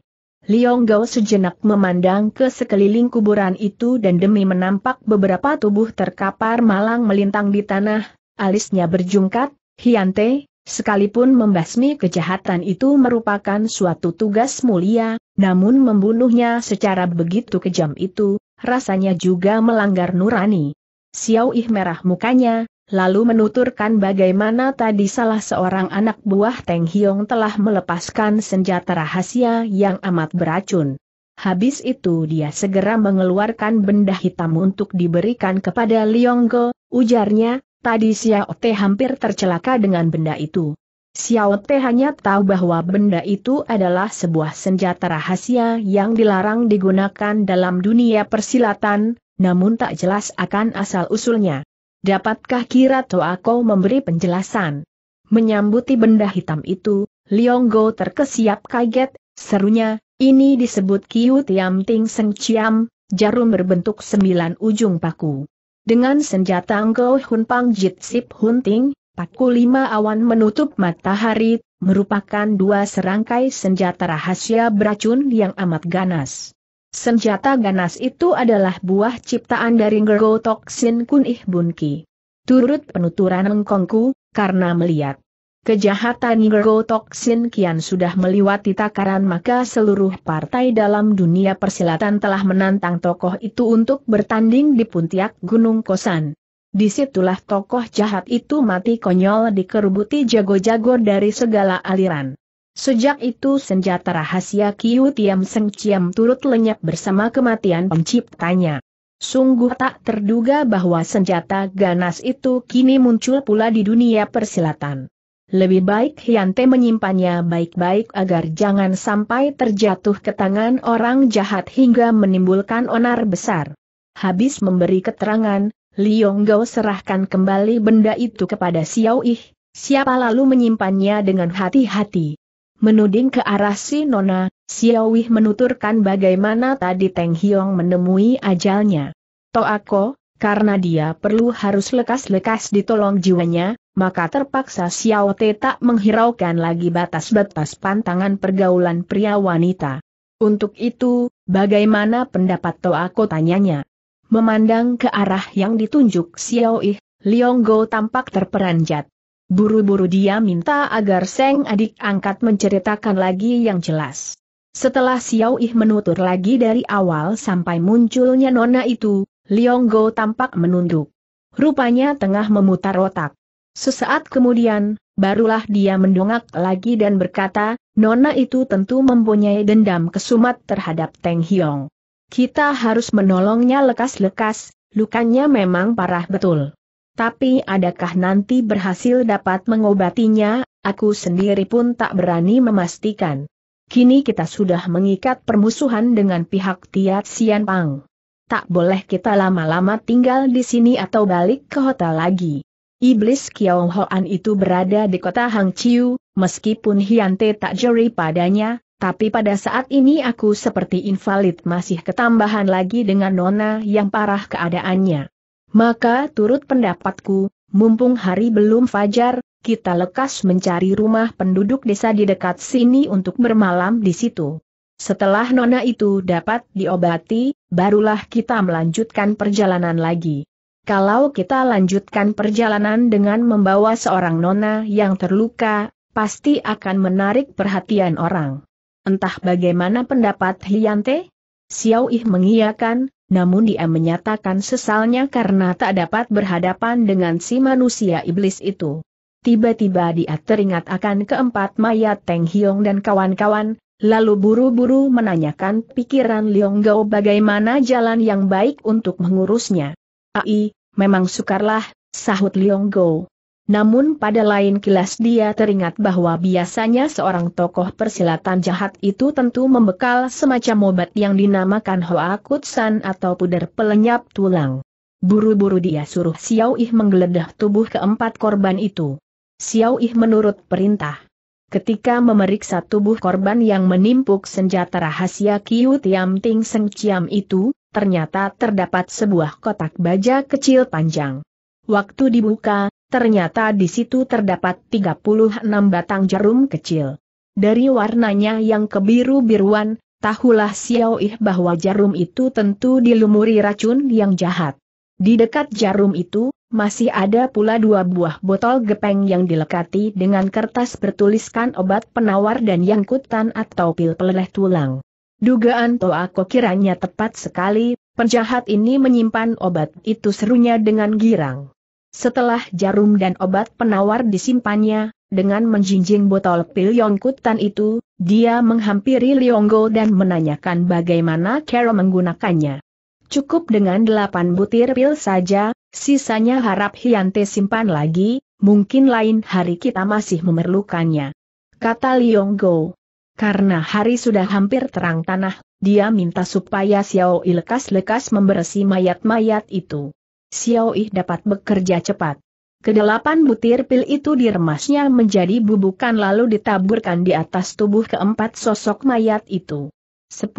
Liong Gao sejenak memandang ke sekeliling kuburan itu dan demi menampak beberapa tubuh terkapar malang melintang di tanah, alisnya berjungkat, Hiante, Sekalipun membasmi kejahatan itu merupakan suatu tugas mulia, namun membunuhnya secara begitu kejam itu, rasanya juga melanggar nurani. Xiao Ih merah mukanya, lalu menuturkan bagaimana tadi salah seorang anak buah Teng Hiong telah melepaskan senjata rahasia yang amat beracun. Habis itu dia segera mengeluarkan benda hitam untuk diberikan kepada Go, ujarnya, Tadi Xiao Te hampir tercelaka dengan benda itu. Xiao Te hanya tahu bahwa benda itu adalah sebuah senjata rahasia yang dilarang digunakan dalam dunia persilatan, namun tak jelas akan asal-usulnya. Dapatkah kira Toa Kau memberi penjelasan? Menyambuti benda hitam itu, Go terkesiap kaget, serunya, ini disebut Kiu Tiam Ting Seng Ciam, jarum berbentuk sembilan ujung paku. Dengan senjata Ngo Hun Pang Jit Sip Hun Ting, paku lima awan menutup matahari, merupakan dua serangkai senjata rahasia beracun yang amat ganas. Senjata ganas itu adalah buah ciptaan dari Ngergo Toksin Kun Ih Ki. Turut penuturan engkongku, karena melihat Kejahatan Gergotoksin kian sudah meliwati takaran maka seluruh partai dalam dunia persilatan telah menantang tokoh itu untuk bertanding di puntiak Gunung Kosan. Disitulah tokoh jahat itu mati konyol dikerubuti jago-jago dari segala aliran. Sejak itu senjata rahasia Kiu Tiam Seng Ciam turut lenyap bersama kematian penciptanya. Sungguh tak terduga bahwa senjata ganas itu kini muncul pula di dunia persilatan. Lebih baik Hyante menyimpannya baik-baik agar jangan sampai terjatuh ke tangan orang jahat hingga menimbulkan onar besar. Habis memberi keterangan, Li Yonggao serahkan kembali benda itu kepada Xiao Yi. siapa lalu menyimpannya dengan hati-hati. Menuding ke arah si Nona, Xiao Yi menuturkan bagaimana tadi Teng Hiong menemui ajalnya. Toako, karena dia perlu harus lekas-lekas ditolong jiwanya, maka terpaksa Xiao Te tak menghiraukan lagi batas-batas pantangan pergaulan pria wanita. Untuk itu, bagaimana pendapat Toako tanyanya? Memandang ke arah yang ditunjuk Xiao Ih, Liong Go tampak terperanjat. Buru-buru dia minta agar Seng adik angkat menceritakan lagi yang jelas. Setelah Xiao Ih menutur lagi dari awal sampai munculnya nona itu, Liong Go tampak menunduk. Rupanya tengah memutar otak. Sesaat kemudian, barulah dia mendongak lagi dan berkata, Nona itu tentu mempunyai dendam kesumat terhadap Teng Hiong. Kita harus menolongnya lekas-lekas, lukanya memang parah betul. Tapi adakah nanti berhasil dapat mengobatinya, aku sendiri pun tak berani memastikan. Kini kita sudah mengikat permusuhan dengan pihak Tiat Sian Pang. Tak boleh kita lama-lama tinggal di sini atau balik ke hotel lagi. Iblis Kiao Hoan itu berada di kota Hang Chiu, meskipun Hiante tak jeri padanya, tapi pada saat ini aku seperti invalid masih ketambahan lagi dengan Nona yang parah keadaannya. Maka turut pendapatku, mumpung hari belum fajar, kita lekas mencari rumah penduduk desa di dekat sini untuk bermalam di situ. Setelah Nona itu dapat diobati, barulah kita melanjutkan perjalanan lagi kalau kita lanjutkan perjalanan dengan membawa seorang nona yang terluka, pasti akan menarik perhatian orang. Entah bagaimana pendapat Hyante? Xiao Yi mengiyakan, namun dia menyatakan sesalnya karena tak dapat berhadapan dengan si manusia iblis itu. Tiba-tiba dia teringat akan keempat mayat Teng Hiong dan kawan-kawan, lalu buru-buru menanyakan pikiran Liong Gao bagaimana jalan yang baik untuk mengurusnya. Ai, memang sukarlah, sahut Liong Go. Namun pada lain kilas dia teringat bahwa biasanya seorang tokoh persilatan jahat itu tentu membekal semacam obat yang dinamakan Hoa Kutsan atau puder pelenyap tulang. Buru-buru dia suruh Xiao Ih menggeledah tubuh keempat korban itu. Xiao Ih menurut perintah. Ketika memeriksa tubuh korban yang menimpuk senjata rahasia Kiu Tiam Ting Seng Ciam itu, ternyata terdapat sebuah kotak baja kecil panjang. Waktu dibuka, ternyata di situ terdapat 36 batang jarum kecil. Dari warnanya yang kebiru-biruan, tahulah Xiao Ih bahwa jarum itu tentu dilumuri racun yang jahat. Di dekat jarum itu, masih ada pula dua buah botol gepeng yang dilekati dengan kertas bertuliskan obat penawar dan yangkutan atau pil peleleh tulang. Dugaan Toako kiranya tepat sekali, penjahat ini menyimpan obat itu serunya dengan girang. Setelah jarum dan obat penawar disimpannya, dengan menjinjing botol pil Yongkutan itu, dia menghampiri Lionggo dan menanyakan bagaimana Carol menggunakannya. Cukup dengan delapan butir pil saja, sisanya harap Hyante simpan lagi, mungkin lain hari kita masih memerlukannya. Kata Lionggo. Karena hari sudah hampir terang tanah, dia minta supaya Xiao Yi lekas-lekas membersi mayat-mayat itu. Xiao Yi dapat bekerja cepat. Kedelapan butir pil itu diremasnya menjadi bubukan lalu ditaburkan di atas tubuh keempat sosok mayat itu. 10.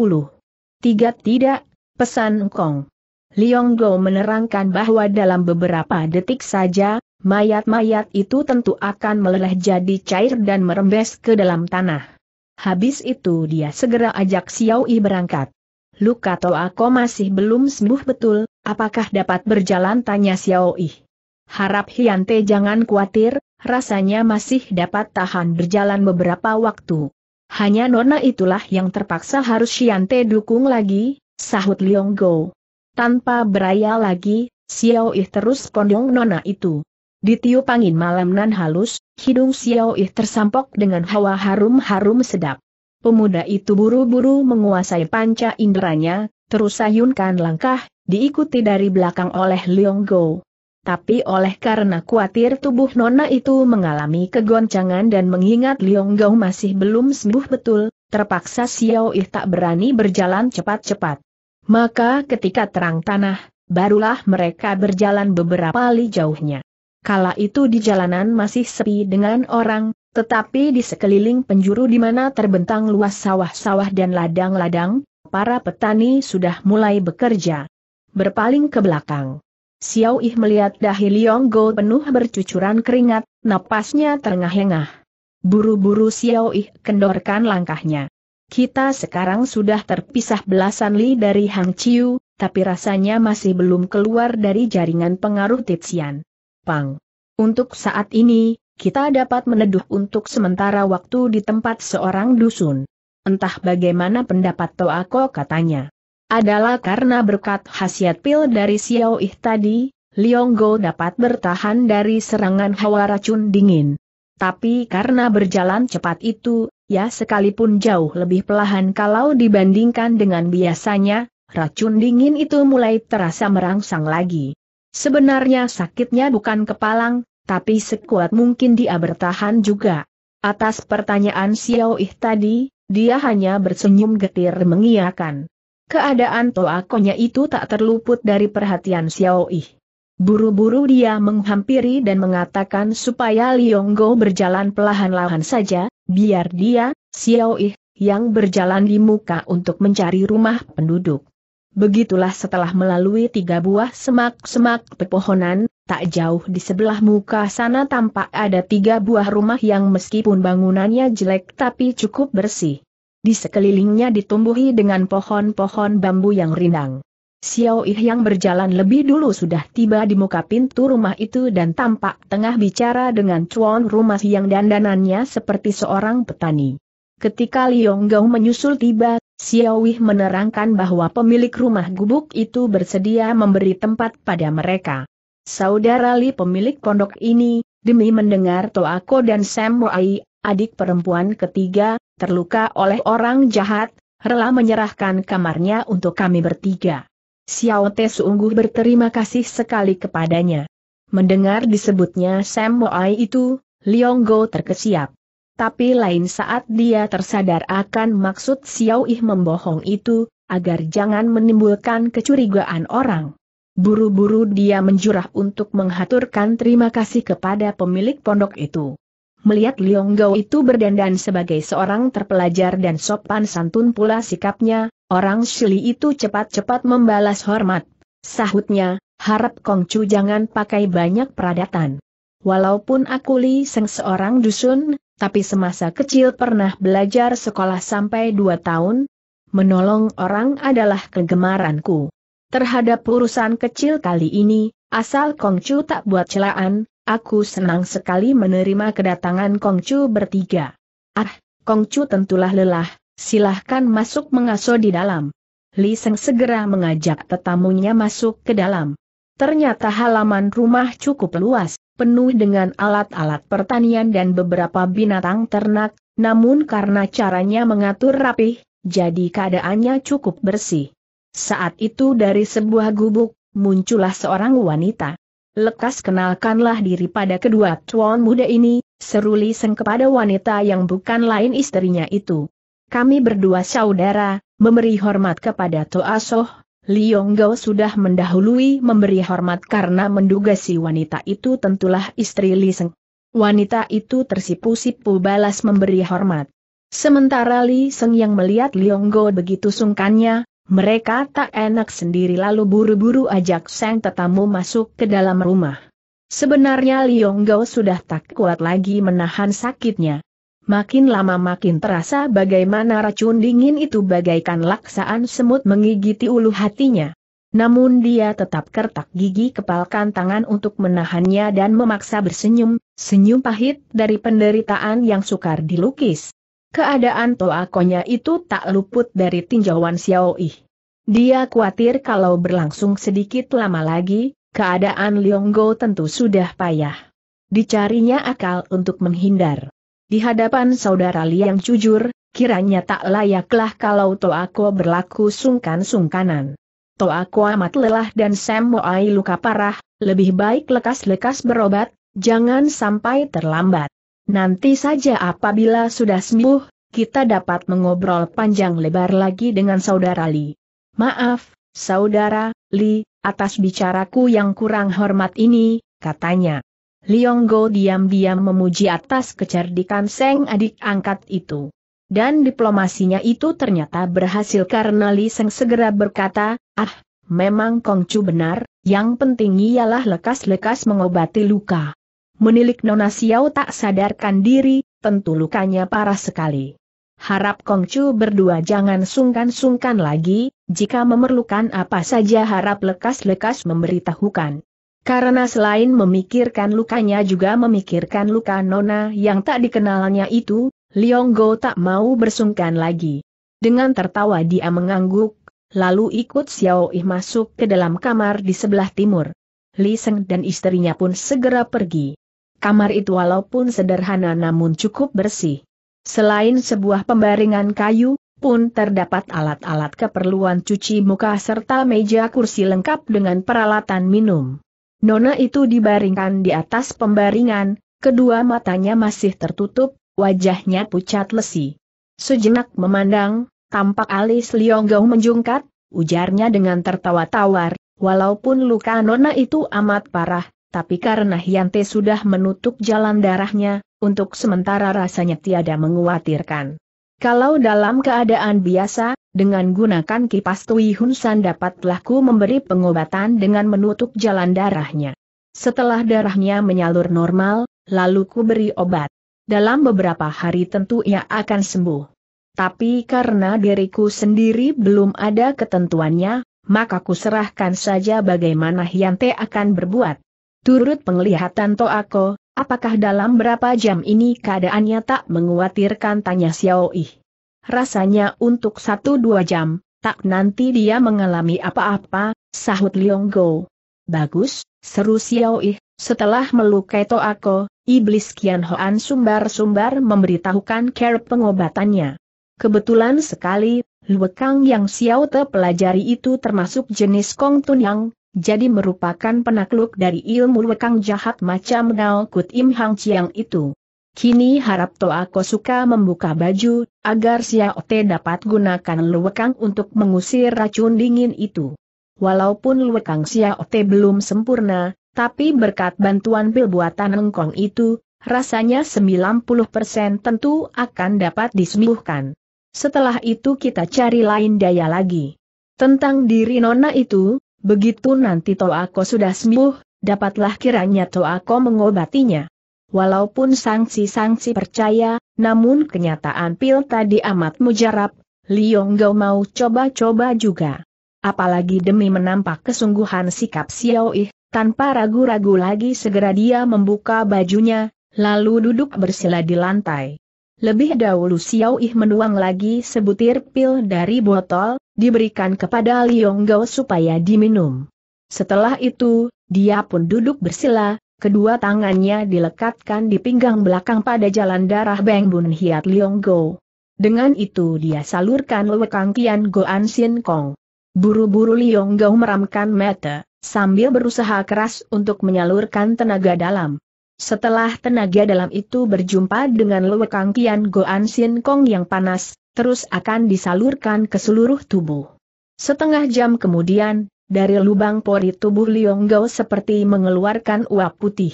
Tiga tidak, pesan Kong. Liong Go menerangkan bahwa dalam beberapa detik saja, mayat-mayat itu tentu akan meleleh jadi cair dan merembes ke dalam tanah. Habis itu dia segera ajak Xiao Yi berangkat. Luka aku masih belum sembuh betul, apakah dapat berjalan tanya Xiao Yi. Harap Hyante jangan khawatir, rasanya masih dapat tahan berjalan beberapa waktu. Hanya Nona itulah yang terpaksa harus Hyante dukung lagi, sahut Liong Go. Tanpa beraya lagi, Xiao Yi terus kondong Nona itu. Ditiup angin malam nan halus, Hidung Xiao Yi tersampok dengan hawa harum-harum sedap. Pemuda itu buru-buru menguasai panca inderanya, terus sayunkan langkah, diikuti dari belakang oleh Leong Go. Tapi oleh karena khawatir tubuh Nona itu mengalami kegoncangan dan mengingat Leong Go masih belum sembuh betul, terpaksa Xiao Yi tak berani berjalan cepat-cepat. Maka ketika terang tanah, barulah mereka berjalan beberapa li jauhnya. Kala itu di jalanan masih sepi dengan orang, tetapi di sekeliling penjuru di mana terbentang luas sawah-sawah dan ladang-ladang, para petani sudah mulai bekerja. Berpaling ke belakang. Xiao Yi melihat dahi Liong Go penuh bercucuran keringat, napasnya terengah-engah. Buru-buru Xiao Yi kendorkan langkahnya. Kita sekarang sudah terpisah belasan li dari Hang Chiu, tapi rasanya masih belum keluar dari jaringan pengaruh Titsian. Jepang. Untuk saat ini, kita dapat meneduh untuk sementara waktu di tempat seorang dusun. Entah bagaimana pendapat Toako katanya. Adalah karena berkat khasiat pil dari Xiao Ih tadi, Go dapat bertahan dari serangan hawa racun dingin. Tapi karena berjalan cepat itu, ya sekalipun jauh lebih pelahan kalau dibandingkan dengan biasanya, racun dingin itu mulai terasa merangsang lagi. Sebenarnya sakitnya bukan kepalang, tapi sekuat mungkin dia bertahan juga. Atas pertanyaan Xiao Ih tadi, dia hanya bersenyum getir mengiakan. Keadaan Toakonya itu tak terluput dari perhatian Xiao Ih. Buru-buru dia menghampiri dan mengatakan supaya Lionggo berjalan pelahan-lahan saja, biar dia, Xiao Ih, yang berjalan di muka untuk mencari rumah penduduk. Begitulah setelah melalui tiga buah semak-semak pepohonan, tak jauh di sebelah muka sana tampak ada tiga buah rumah yang meskipun bangunannya jelek tapi cukup bersih. Di sekelilingnya ditumbuhi dengan pohon-pohon bambu yang rindang. Xiao Yi yang berjalan lebih dulu sudah tiba di muka pintu rumah itu dan tampak tengah bicara dengan cuan rumah yang dandanannya seperti seorang petani. Ketika Liong Gao menyusul tiba, Xiaowih menerangkan bahwa pemilik rumah gubuk itu bersedia memberi tempat pada mereka. Saudara Li pemilik pondok ini, demi mendengar Toako dan Sam Wai, adik perempuan ketiga, terluka oleh orang jahat, rela menyerahkan kamarnya untuk kami bertiga. Xiao Te sungguh berterima kasih sekali kepadanya. Mendengar disebutnya Sam Wai itu, Liong Go terkesiap tapi lain saat dia tersadar akan maksud Xiao Yi membohong itu, agar jangan menimbulkan kecurigaan orang. Buru-buru dia menjurah untuk menghaturkan terima kasih kepada pemilik pondok itu. Melihat Liong Gao itu berdandan sebagai seorang terpelajar dan sopan santun pula sikapnya, orang Shili itu cepat-cepat membalas hormat. Sahutnya, harap Kong Chu jangan pakai banyak peradatan. Walaupun aku Li Seng seorang dusun, tapi semasa kecil pernah belajar sekolah sampai dua tahun. Menolong orang adalah kegemaranku. Terhadap urusan kecil kali ini, asal Kongcu tak buat celaan, aku senang sekali menerima kedatangan Kongcu bertiga. Ah, Kongcu tentulah lelah, silahkan masuk mengaso di dalam. Li Seng segera mengajak tetamunya masuk ke dalam. Ternyata halaman rumah cukup luas penuh dengan alat-alat pertanian dan beberapa binatang ternak, namun karena caranya mengatur rapih, jadi keadaannya cukup bersih. Saat itu dari sebuah gubuk, muncullah seorang wanita. Lekas kenalkanlah diri pada kedua tuan muda ini, seru Liseng kepada wanita yang bukan lain istrinya itu. Kami berdua saudara, memberi hormat kepada Soh, Liong Gao sudah mendahului memberi hormat karena menduga si wanita itu tentulah istri Li Seng. Wanita itu tersipu-sipu balas memberi hormat. Sementara Li Seng yang melihat Liong Gao begitu sungkannya, mereka tak enak sendiri lalu buru-buru ajak sang tetamu masuk ke dalam rumah. Sebenarnya Liong Gao sudah tak kuat lagi menahan sakitnya. Makin lama makin terasa bagaimana racun dingin itu bagaikan laksaan semut menggigiti ulu hatinya. Namun dia tetap kertak gigi kepalkan tangan untuk menahannya dan memaksa bersenyum, senyum pahit dari penderitaan yang sukar dilukis. Keadaan toakonya itu tak luput dari tinjauan Xiao Yi. Dia khawatir kalau berlangsung sedikit lama lagi, keadaan Go tentu sudah payah. Dicarinya akal untuk menghindar di hadapan saudara Li yang jujur, kiranya tak layaklah kalau Toako berlaku sungkan-sungkanan. Toako amat lelah dan Sam Moai luka parah, lebih baik lekas-lekas berobat, jangan sampai terlambat. Nanti saja apabila sudah sembuh, kita dapat mengobrol panjang lebar lagi dengan saudara Li. Maaf, saudara Li, atas bicaraku yang kurang hormat ini, katanya. Lionggo diam-diam memuji atas kecerdikan Seng adik angkat itu. Dan diplomasinya itu ternyata berhasil karena Li Seng segera berkata, ah, memang Kongcu benar, yang penting ialah lekas-lekas mengobati luka. Menilik Nona Xiao tak sadarkan diri, tentu lukanya parah sekali. Harap Kongcu berdua jangan sungkan-sungkan lagi, jika memerlukan apa saja harap lekas-lekas memberitahukan. Karena selain memikirkan lukanya juga memikirkan luka Nona yang tak dikenalnya itu, Go tak mau bersungkan lagi. Dengan tertawa dia mengangguk, lalu ikut Xiao Yi masuk ke dalam kamar di sebelah timur. Li Seng dan istrinya pun segera pergi. Kamar itu walaupun sederhana namun cukup bersih. Selain sebuah pembaringan kayu, pun terdapat alat-alat keperluan cuci muka serta meja kursi lengkap dengan peralatan minum. Nona itu dibaringkan di atas pembaringan, kedua matanya masih tertutup, wajahnya pucat lesi. Sejenak memandang, tampak alis Lionggau menjungkat, ujarnya dengan tertawa tawar, walaupun luka Nona itu amat parah, tapi karena Hyante sudah menutup jalan darahnya, untuk sementara rasanya tiada menguatirkan. Kalau dalam keadaan biasa, dengan gunakan kipas Tui Hun San dapatlah ku memberi pengobatan dengan menutup jalan darahnya. Setelah darahnya menyalur normal, lalu ku beri obat. Dalam beberapa hari tentu ia akan sembuh. Tapi karena diriku sendiri belum ada ketentuannya, maka ku serahkan saja bagaimana Hyante akan berbuat. Turut penglihatan Toako, Apakah dalam berapa jam ini keadaannya tak menguatirkan tanya Xiao Yi. Rasanya untuk satu dua jam, tak nanti dia mengalami apa-apa, sahut Liong Go. Bagus, seru Xiao Yi. setelah melukai Toako, Iblis Kian Hoan sumbar-sumbar memberitahukan care pengobatannya. Kebetulan sekali, Luekang yang Xiao Te pelajari itu termasuk jenis Kong Tun yang jadi merupakan penakluk dari ilmu lekang jahat macam Dao Kut Im Hang Chiang itu. Kini harap Toa Kosuka membuka baju, agar Xiao Te dapat gunakan lekang untuk mengusir racun dingin itu. Walaupun lekang Xiao Te belum sempurna, tapi berkat bantuan pil buatan engkong itu, rasanya 90% tentu akan dapat disembuhkan. Setelah itu kita cari lain daya lagi. Tentang diri Nona itu, Begitu nanti Toako sudah sembuh, dapatlah kiranya Toako mengobatinya. Walaupun sanksi-sanksi percaya, namun kenyataan pil tadi amat mujarab, Liong Gao mau coba-coba juga. Apalagi demi menampak kesungguhan sikap Xiao Yi, tanpa ragu-ragu lagi segera dia membuka bajunya, lalu duduk bersila di lantai. Lebih dahulu Xiao Yi menuang lagi sebutir pil dari botol, diberikan kepada Liong Gao supaya diminum. Setelah itu, dia pun duduk bersila, kedua tangannya dilekatkan di pinggang belakang pada jalan darah Beng Bun Hiat Liong Gao. Dengan itu dia salurkan wekangkian Goan Sin Kong. Buru-buru Liong Gao meramkan mata, sambil berusaha keras untuk menyalurkan tenaga dalam. Setelah tenaga dalam itu berjumpa dengan lewekang Kian Goan Sin Kong yang panas, terus akan disalurkan ke seluruh tubuh. Setengah jam kemudian, dari lubang pori tubuh Liong Gao seperti mengeluarkan uap putih.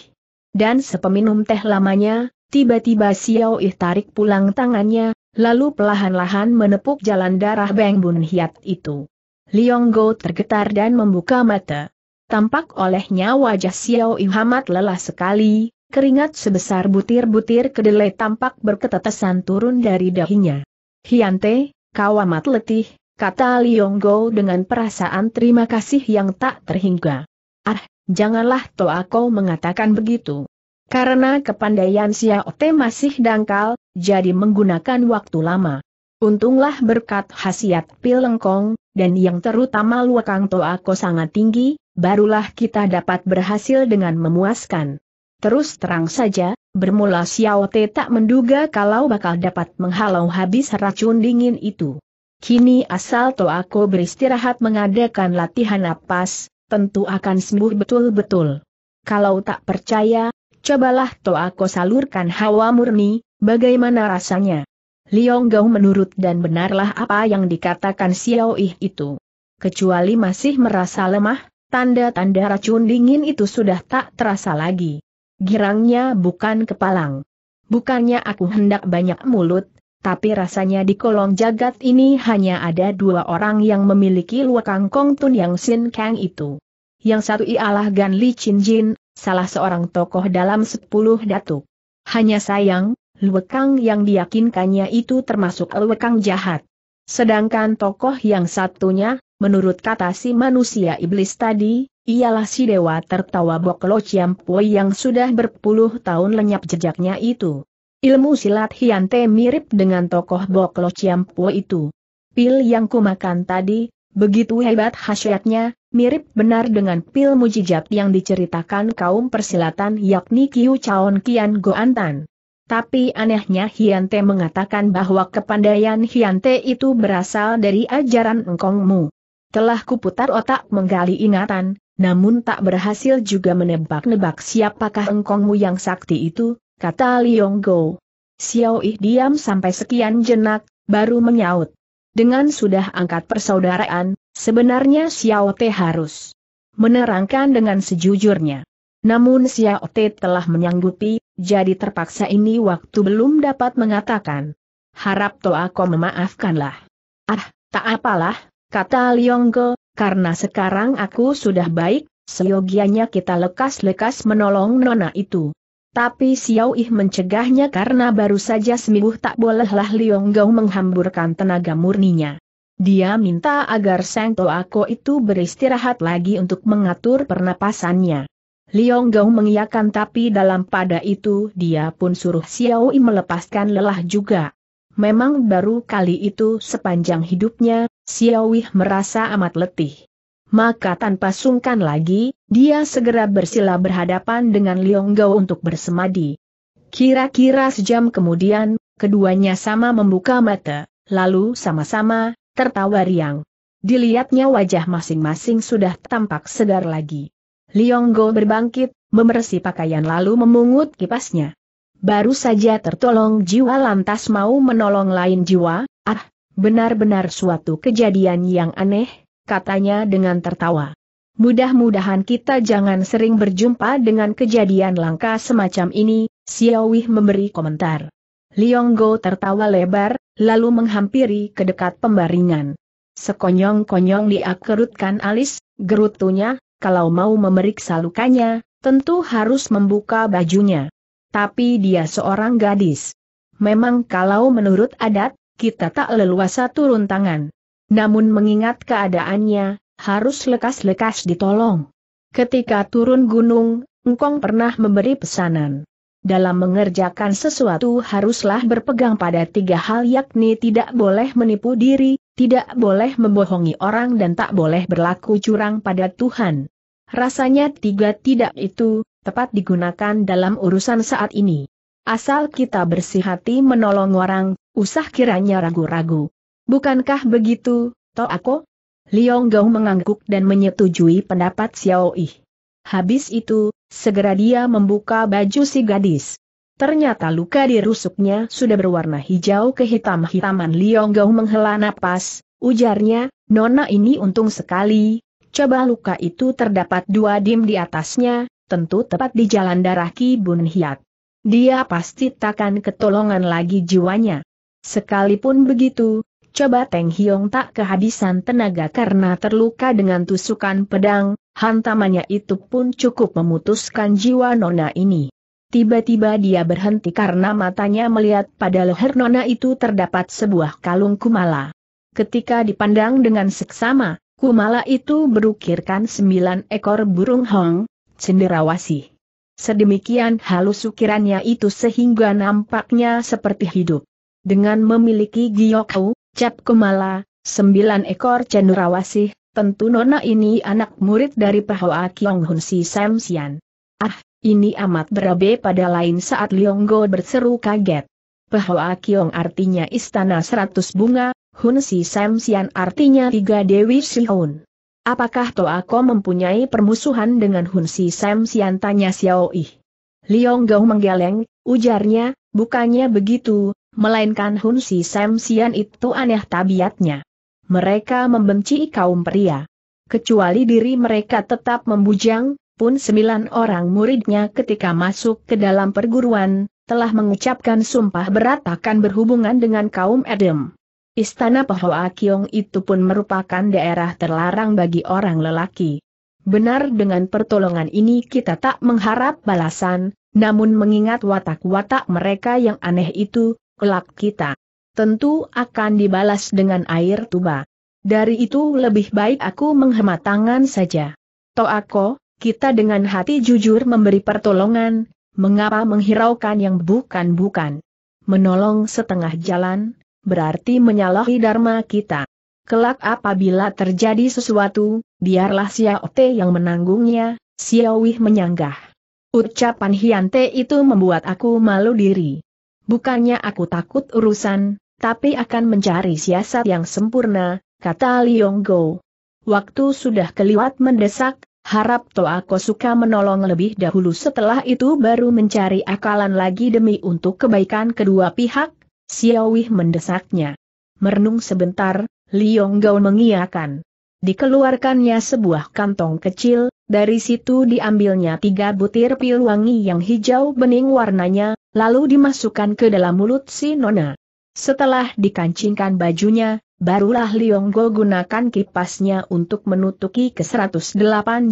Dan sepeminum teh lamanya, tiba-tiba Xiao Ih tarik pulang tangannya, lalu perlahan-lahan menepuk jalan darah Beng Bun Hiat itu. Liong Go tergetar dan membuka mata. Tampak olehnya wajah Xiao Yu lelah sekali, keringat sebesar butir-butir kedelai tampak berketetesan turun dari dahinya. Hiante, kau amat letih, kata Liong Go dengan perasaan terima kasih yang tak terhingga. Ah, janganlah Toa kau mengatakan begitu. Karena kepandaian Xiao Te masih dangkal, jadi menggunakan waktu lama. Untunglah berkat khasiat pilengkong, dan yang terutama luakang Toa kau sangat tinggi, barulah kita dapat berhasil dengan memuaskan. Terus terang saja, bermula Xiao Te tak menduga kalau bakal dapat menghalau habis racun dingin itu. Kini asal Toako beristirahat mengadakan latihan napas, tentu akan sembuh betul-betul. Kalau tak percaya, cobalah Toako salurkan hawa murni, bagaimana rasanya? Liong Gao menurut dan benarlah apa yang dikatakan Xiao Ih itu. Kecuali masih merasa lemah, Tanda-tanda racun dingin itu sudah tak terasa lagi. Girangnya bukan kepalang. Bukannya aku hendak banyak mulut, tapi rasanya di kolong jagat ini hanya ada dua orang yang memiliki luakang tun yang Sin Kang itu. Yang satu ialah Gan Li Chin Jin, salah seorang tokoh dalam sepuluh datuk. Hanya sayang, luekang yang diyakinkannya itu termasuk luekang jahat. Sedangkan tokoh yang satunya, Menurut kata si manusia iblis tadi, ialah si dewa tertawa Boklo Pui yang sudah berpuluh tahun lenyap jejaknya itu. Ilmu silat Hiante mirip dengan tokoh Boklo Pui itu. Pil yang kumakan tadi, begitu hebat khasiatnya, mirip benar dengan pil mujijat yang diceritakan kaum persilatan yakni Kiu Chaon Kian Goantan. Tapi anehnya Hiante mengatakan bahwa kepandaian Hiante itu berasal dari ajaran engkongmu. Telah kuputar otak menggali ingatan, namun tak berhasil juga menebak-nebak siapakah engkongmu yang sakti itu, kata Liong Go. Xiao Yi diam sampai sekian jenak, baru menyaut. Dengan sudah angkat persaudaraan, sebenarnya Xiao Te harus menerangkan dengan sejujurnya. Namun Xiao Te telah menyanggupi, jadi terpaksa ini waktu belum dapat mengatakan. Harap Toa kau memaafkanlah. Ah, tak apalah, kata Lionggo, karena sekarang aku sudah baik, seyogianya kita lekas-lekas menolong nona itu. Tapi Xiao Yi mencegahnya karena baru saja sembuh tak bolehlah Lionggo menghamburkan tenaga murninya. Dia minta agar Sang Toako itu beristirahat lagi untuk mengatur pernapasannya. Liong Gao mengiyakan tapi dalam pada itu dia pun suruh Xiao Yi melepaskan lelah juga. Memang baru kali itu sepanjang hidupnya, Xiaowih merasa amat letih. Maka tanpa sungkan lagi, dia segera bersila berhadapan dengan Liong untuk bersemadi. Kira-kira sejam kemudian, keduanya sama membuka mata, lalu sama-sama, tertawa riang. Dilihatnya wajah masing-masing sudah tampak segar lagi. Liong berbangkit, membersih pakaian lalu memungut kipasnya. Baru saja tertolong jiwa lantas mau menolong lain jiwa, ah, Benar-benar suatu kejadian yang aneh, katanya dengan tertawa. Mudah-mudahan kita jangan sering berjumpa dengan kejadian langka semacam ini, Xiaowih memberi komentar. Go tertawa lebar, lalu menghampiri ke dekat pembaringan. Sekonyong-konyong dia kerutkan alis, gerutunya, kalau mau memeriksa lukanya, tentu harus membuka bajunya. Tapi dia seorang gadis. Memang kalau menurut adat, kita tak leluasa turun tangan. Namun mengingat keadaannya, harus lekas-lekas ditolong. Ketika turun gunung, Engkong pernah memberi pesanan. Dalam mengerjakan sesuatu haruslah berpegang pada tiga hal yakni tidak boleh menipu diri, tidak boleh membohongi orang dan tak boleh berlaku curang pada Tuhan. Rasanya tiga tidak itu, tepat digunakan dalam urusan saat ini. Asal kita bersih hati menolong orang, Usah kiranya ragu-ragu. Bukankah begitu, To Ako? Liong Gao mengangguk dan menyetujui pendapat Xiao Yi. Habis itu, segera dia membuka baju si gadis. Ternyata luka di rusuknya sudah berwarna hijau kehitam-hitaman Liong Gao menghela napas, ujarnya, Nona ini untung sekali, coba luka itu terdapat dua dim di atasnya, tentu tepat di jalan darah Ki Bun Hiat. Dia pasti takkan ketolongan lagi jiwanya. Sekalipun begitu, coba Teng Hiong tak kehabisan tenaga karena terluka dengan tusukan pedang, hantamannya itu pun cukup memutuskan jiwa nona ini. Tiba-tiba dia berhenti karena matanya melihat pada leher nona itu terdapat sebuah kalung kumala. Ketika dipandang dengan seksama, kumala itu berukirkan sembilan ekor burung hong, cenderawasih. Sedemikian halus ukirannya itu sehingga nampaknya seperti hidup. Dengan memiliki Giyokau, Cap Kumala, sembilan ekor cendrawasih, tentu Nona ini anak murid dari Pahoa Kiong Hun Si Sam Sian. Ah, ini amat berabe pada lain saat Lionggo berseru kaget. Pahoa Kiong artinya istana seratus bunga, Hun Si Sam Sian artinya tiga Dewi Sihun. Apakah Toako mempunyai permusuhan dengan Hun Si Sam Sian tanya Xiao Yi. Liong Gou menggeleng, ujarnya, bukannya begitu, melainkan Hun Si Sam Sian itu aneh tabiatnya. Mereka membenci kaum pria. Kecuali diri mereka tetap membujang, pun sembilan orang muridnya ketika masuk ke dalam perguruan, telah mengucapkan sumpah berat akan berhubungan dengan kaum Adam. Istana Pahoa Kiong itu pun merupakan daerah terlarang bagi orang lelaki. Benar dengan pertolongan ini kita tak mengharap balasan, namun mengingat watak-watak mereka yang aneh itu, kelak kita. Tentu akan dibalas dengan air tuba. Dari itu lebih baik aku menghemat tangan saja. Toako, kita dengan hati jujur memberi pertolongan, mengapa menghiraukan yang bukan-bukan. Menolong setengah jalan, berarti menyalahi dharma kita. Kelak apabila terjadi sesuatu, biarlah Xiao Te yang menanggungnya, Xiao Wei menyanggah. Ucapan Hiante itu membuat aku malu diri. Bukannya aku takut urusan, tapi akan mencari siasat yang sempurna, kata Liong Go. Waktu sudah keliwat mendesak, harap aku suka menolong lebih dahulu setelah itu baru mencari akalan lagi demi untuk kebaikan kedua pihak, Wei mendesaknya. Merenung sebentar, Liong Go mengiakan. Dikeluarkannya sebuah kantong kecil, dari situ diambilnya tiga butir pil wangi yang hijau bening warnanya, lalu dimasukkan ke dalam mulut si Nona. Setelah dikancingkan bajunya, barulah Lionggo gunakan kipasnya untuk menutupi ke 108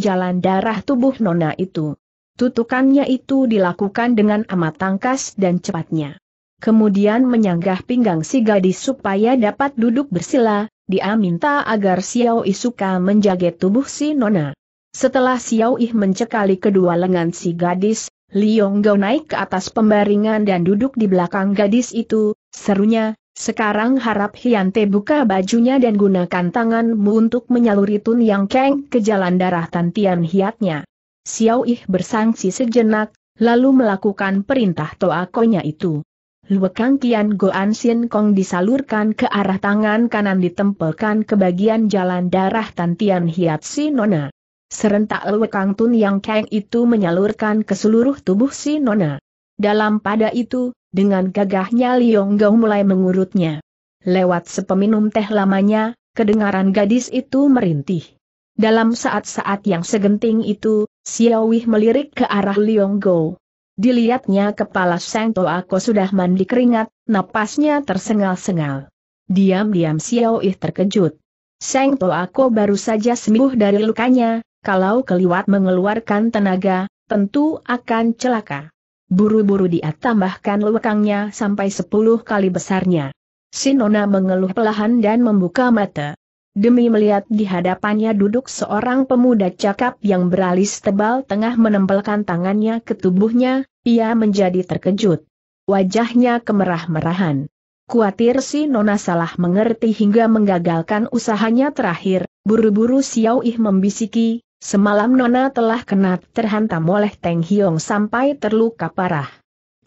jalan darah tubuh Nona itu. Tutukannya itu dilakukan dengan amat tangkas dan cepatnya. Kemudian menyanggah pinggang si gadis supaya dapat duduk bersila, dia minta agar Xiao Isuka menjaga tubuh si Nona. Setelah Xiao Yi mencekali kedua lengan si gadis, Liong Gao naik ke atas pembaringan dan duduk di belakang gadis itu, serunya, sekarang harap Hyante buka bajunya dan gunakan tanganmu untuk menyaluri Tun Yang Keng ke jalan darah Tantian Hiatnya. Xiao Ih bersangsi sejenak, lalu melakukan perintah toakonya itu. Luekang Kian An Sin Kong disalurkan ke arah tangan kanan ditempelkan ke bagian jalan darah Tantian Hiat Si Nona. Serentak lewekang Kang Tun yang keng itu menyalurkan ke seluruh tubuh si Nona. Dalam pada itu, dengan gagahnya Liong Gao mulai mengurutnya. Lewat sepeminum teh lamanya, kedengaran gadis itu merintih. Dalam saat-saat yang segenting itu, Xiao Xiaowih melirik ke arah Liong Gao. Dilihatnya kepala Sang Toako sudah mandi keringat, napasnya tersengal-sengal. Diam-diam Xiao Wei terkejut. Seng Toako baru saja sembuh dari lukanya, kalau keliwat mengeluarkan tenaga, tentu akan celaka. Buru-buru dia tambahkan lekangnya sampai sepuluh kali besarnya. Sinona mengeluh pelahan dan membuka mata. Demi melihat di hadapannya duduk seorang pemuda cakap yang beralis tebal tengah menempelkan tangannya ke tubuhnya, ia menjadi terkejut. Wajahnya kemerah-merahan. Kuatir si Nona salah mengerti hingga menggagalkan usahanya terakhir, buru-buru Xiao Ih membisiki, Semalam Nona telah kena terhantam oleh Teng Hiong sampai terluka parah.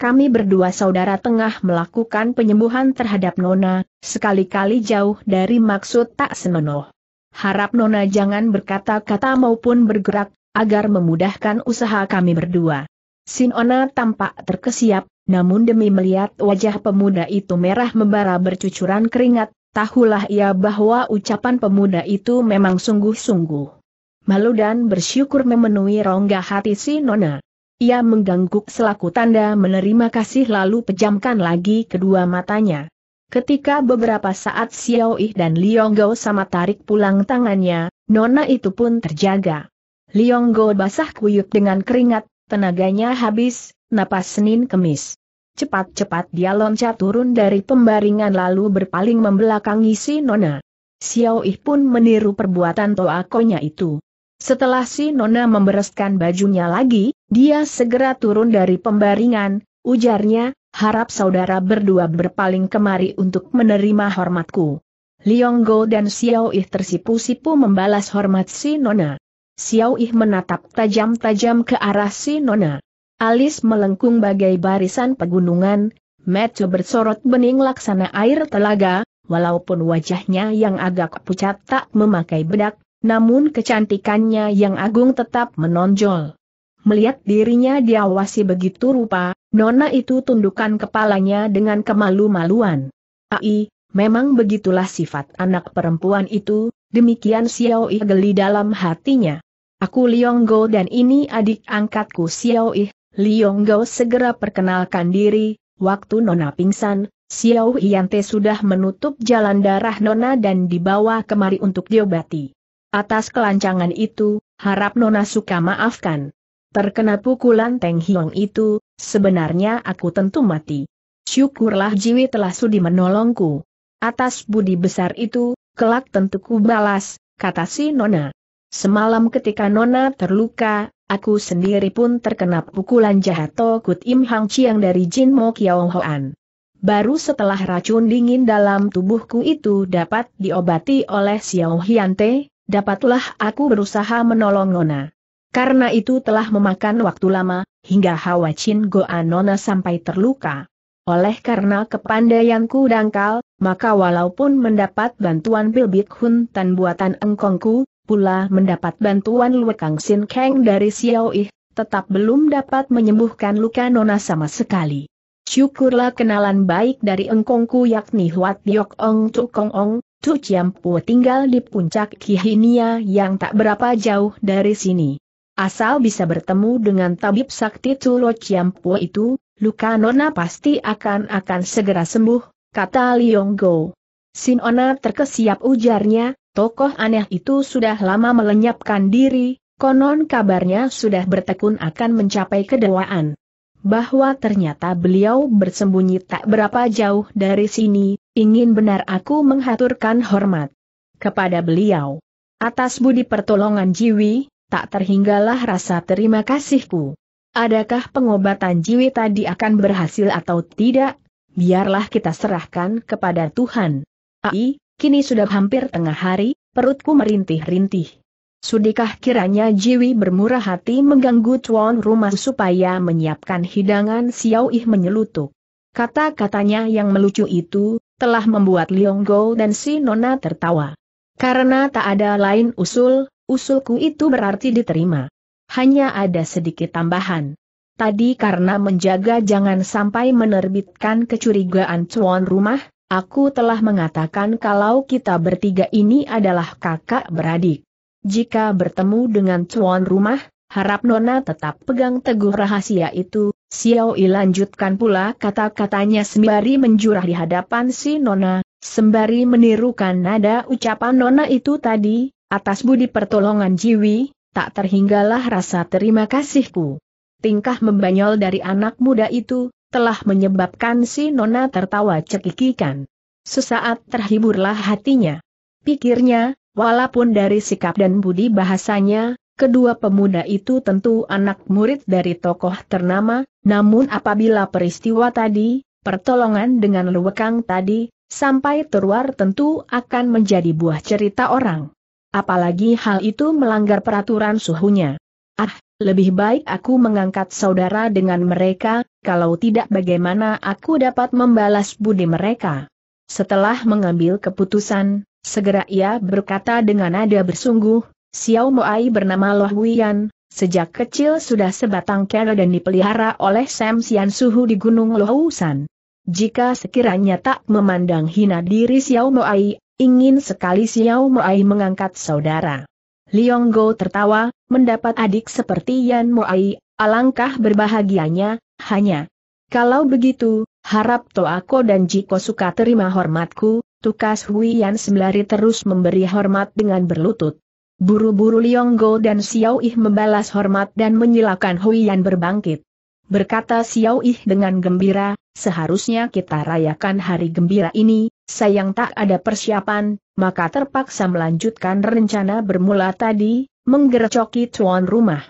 Kami berdua saudara tengah melakukan penyembuhan terhadap Nona, sekali-kali jauh dari maksud tak senonoh. Harap Nona jangan berkata-kata maupun bergerak, agar memudahkan usaha kami berdua. Sinona tampak terkesiap, namun demi melihat wajah pemuda itu merah membara bercucuran keringat, tahulah ia bahwa ucapan pemuda itu memang sungguh-sungguh malu dan bersyukur memenuhi rongga hati si Nona. Ia mengganggu selaku tanda menerima kasih lalu pejamkan lagi kedua matanya. Ketika beberapa saat Xiao Yi dan Gao sama tarik pulang tangannya, Nona itu pun terjaga. Gao basah kuyuk dengan keringat, tenaganya habis, napas Senin kemis. Cepat-cepat dia loncat turun dari pembaringan lalu berpaling membelakangi si Nona. Xiao Yi pun meniru perbuatan toakonya itu. Setelah si Nona membereskan bajunya lagi, dia segera turun dari pembaringan, ujarnya, harap saudara berdua berpaling kemari untuk menerima hormatku. Liong Go dan Xiao Ih tersipu-sipu membalas hormat si Nona. Xiao Ih menatap tajam-tajam ke arah si Nona. Alis melengkung bagai barisan pegunungan, Metu bersorot bening laksana air telaga, walaupun wajahnya yang agak pucat tak memakai bedak, namun kecantikannya yang agung tetap menonjol. Melihat dirinya diawasi begitu rupa, Nona itu tundukkan kepalanya dengan kemalu-maluan. Ai, memang begitulah sifat anak perempuan itu, demikian Xiao Yi geli dalam hatinya. Aku Liong Go dan ini adik angkatku Xiao Yi. Liong Go segera perkenalkan diri, waktu Nona pingsan, Xiao Yante sudah menutup jalan darah Nona dan dibawa kemari untuk diobati. Atas kelancangan itu, harap Nona suka maafkan. Terkena pukulan Teng Hiong itu, sebenarnya aku tentu mati. Syukurlah Jiwi telah sudi menolongku. Atas budi besar itu, kelak tentu ku balas, kata si Nona. Semalam ketika Nona terluka, aku sendiri pun terkena pukulan jahat Tokut Im Hang Chiang dari Jin Mo Kiao Hoan. Baru setelah racun dingin dalam tubuhku itu dapat diobati oleh Xiao Hyante, dapatlah aku berusaha menolong Nona. Karena itu telah memakan waktu lama, hingga Hawa Chin Goa Nona sampai terluka. Oleh karena kepandaianku dangkal, maka walaupun mendapat bantuan Bilbit Hun Tan buatan engkongku, pula mendapat bantuan Luekang Sin Kang dari Xiao Ih, tetap belum dapat menyembuhkan luka Nona sama sekali. Syukurlah kenalan baik dari engkongku yakni Huat Yok Ong Tuk Ong, Tu Po tinggal di puncak Kihinia yang tak berapa jauh dari sini. Asal bisa bertemu dengan tabib sakti Tulo Po itu, luka Nona pasti akan-akan segera sembuh, kata Liong Go. Sinona terkesiap ujarnya, tokoh aneh itu sudah lama melenyapkan diri, konon kabarnya sudah bertekun akan mencapai kedewaan bahwa ternyata beliau bersembunyi tak berapa jauh dari sini, Ingin benar aku menghaturkan hormat kepada beliau. Atas budi pertolongan Jiwi, tak terhinggalah rasa terima kasihku. Adakah pengobatan Jiwi tadi akan berhasil atau tidak? Biarlah kita serahkan kepada Tuhan. Ai, kini sudah hampir tengah hari, perutku merintih-rintih. Sudikah kiranya Jiwi bermurah hati mengganggu tuan rumah supaya menyiapkan hidangan Xiao Ih menyelutuk. Kata-katanya yang melucu itu, telah membuat Liong Go dan si Nona tertawa. Karena tak ada lain usul, usulku itu berarti diterima. Hanya ada sedikit tambahan. Tadi karena menjaga jangan sampai menerbitkan kecurigaan tuan rumah, aku telah mengatakan kalau kita bertiga ini adalah kakak beradik. Jika bertemu dengan tuan rumah, harap Nona tetap pegang teguh rahasia itu, Xiao Yi lanjutkan pula kata-katanya sembari menjurah di hadapan si Nona, sembari menirukan nada ucapan Nona itu tadi, atas budi pertolongan Jiwi, tak terhinggalah rasa terima kasihku. Tingkah membanyol dari anak muda itu, telah menyebabkan si Nona tertawa cekikikan. Sesaat terhiburlah hatinya. Pikirnya, walaupun dari sikap dan budi bahasanya, Kedua pemuda itu tentu anak murid dari tokoh ternama, namun apabila peristiwa tadi, pertolongan dengan lewekang tadi, sampai terluar tentu akan menjadi buah cerita orang. Apalagi hal itu melanggar peraturan suhunya. Ah, lebih baik aku mengangkat saudara dengan mereka, kalau tidak bagaimana aku dapat membalas budi mereka. Setelah mengambil keputusan, segera ia berkata dengan nada bersungguh, Xiao Moai bernama Loh Wian, sejak kecil sudah sebatang kera dan dipelihara oleh Sam Sian Suhu di Gunung Lohousan. Jika sekiranya tak memandang hina diri Xiao Moai, ingin sekali Xiao Moai mengangkat saudara. Liong Go tertawa, mendapat adik seperti Yan Moai, alangkah berbahagianya, hanya. Kalau begitu, harap Toako dan Jiko suka terima hormatku, tukas Hui Yan sembari terus memberi hormat dengan berlutut. Buru-buru Lionggo dan Xiao Ih membalas hormat dan menyilakan Huiyan berbangkit. Berkata Xiao Ih dengan gembira, seharusnya kita rayakan hari gembira ini, sayang tak ada persiapan, maka terpaksa melanjutkan rencana bermula tadi, menggercoki tuan rumah.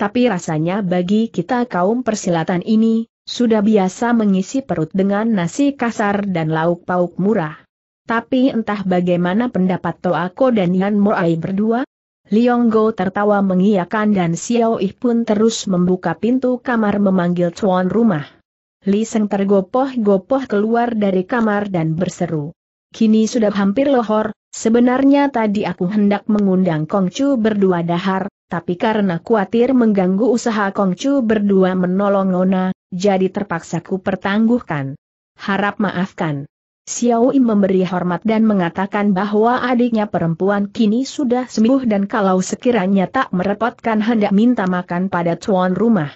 Tapi rasanya bagi kita kaum persilatan ini, sudah biasa mengisi perut dengan nasi kasar dan lauk pauk murah. Tapi entah bagaimana pendapat Toako dan Yan Moai berdua, Liong Go tertawa mengiyakan dan Xiao Yi pun terus membuka pintu kamar memanggil tuan rumah. Li Seng tergopoh-gopoh keluar dari kamar dan berseru. Kini sudah hampir lohor, sebenarnya tadi aku hendak mengundang Kong Chu berdua dahar, tapi karena kuatir mengganggu usaha Kong Chu berdua menolong Nona, jadi terpaksa ku pertangguhkan. Harap maafkan. Xiao Im memberi hormat dan mengatakan bahwa adiknya perempuan kini sudah sembuh dan kalau sekiranya tak merepotkan hendak minta makan pada tuan rumah.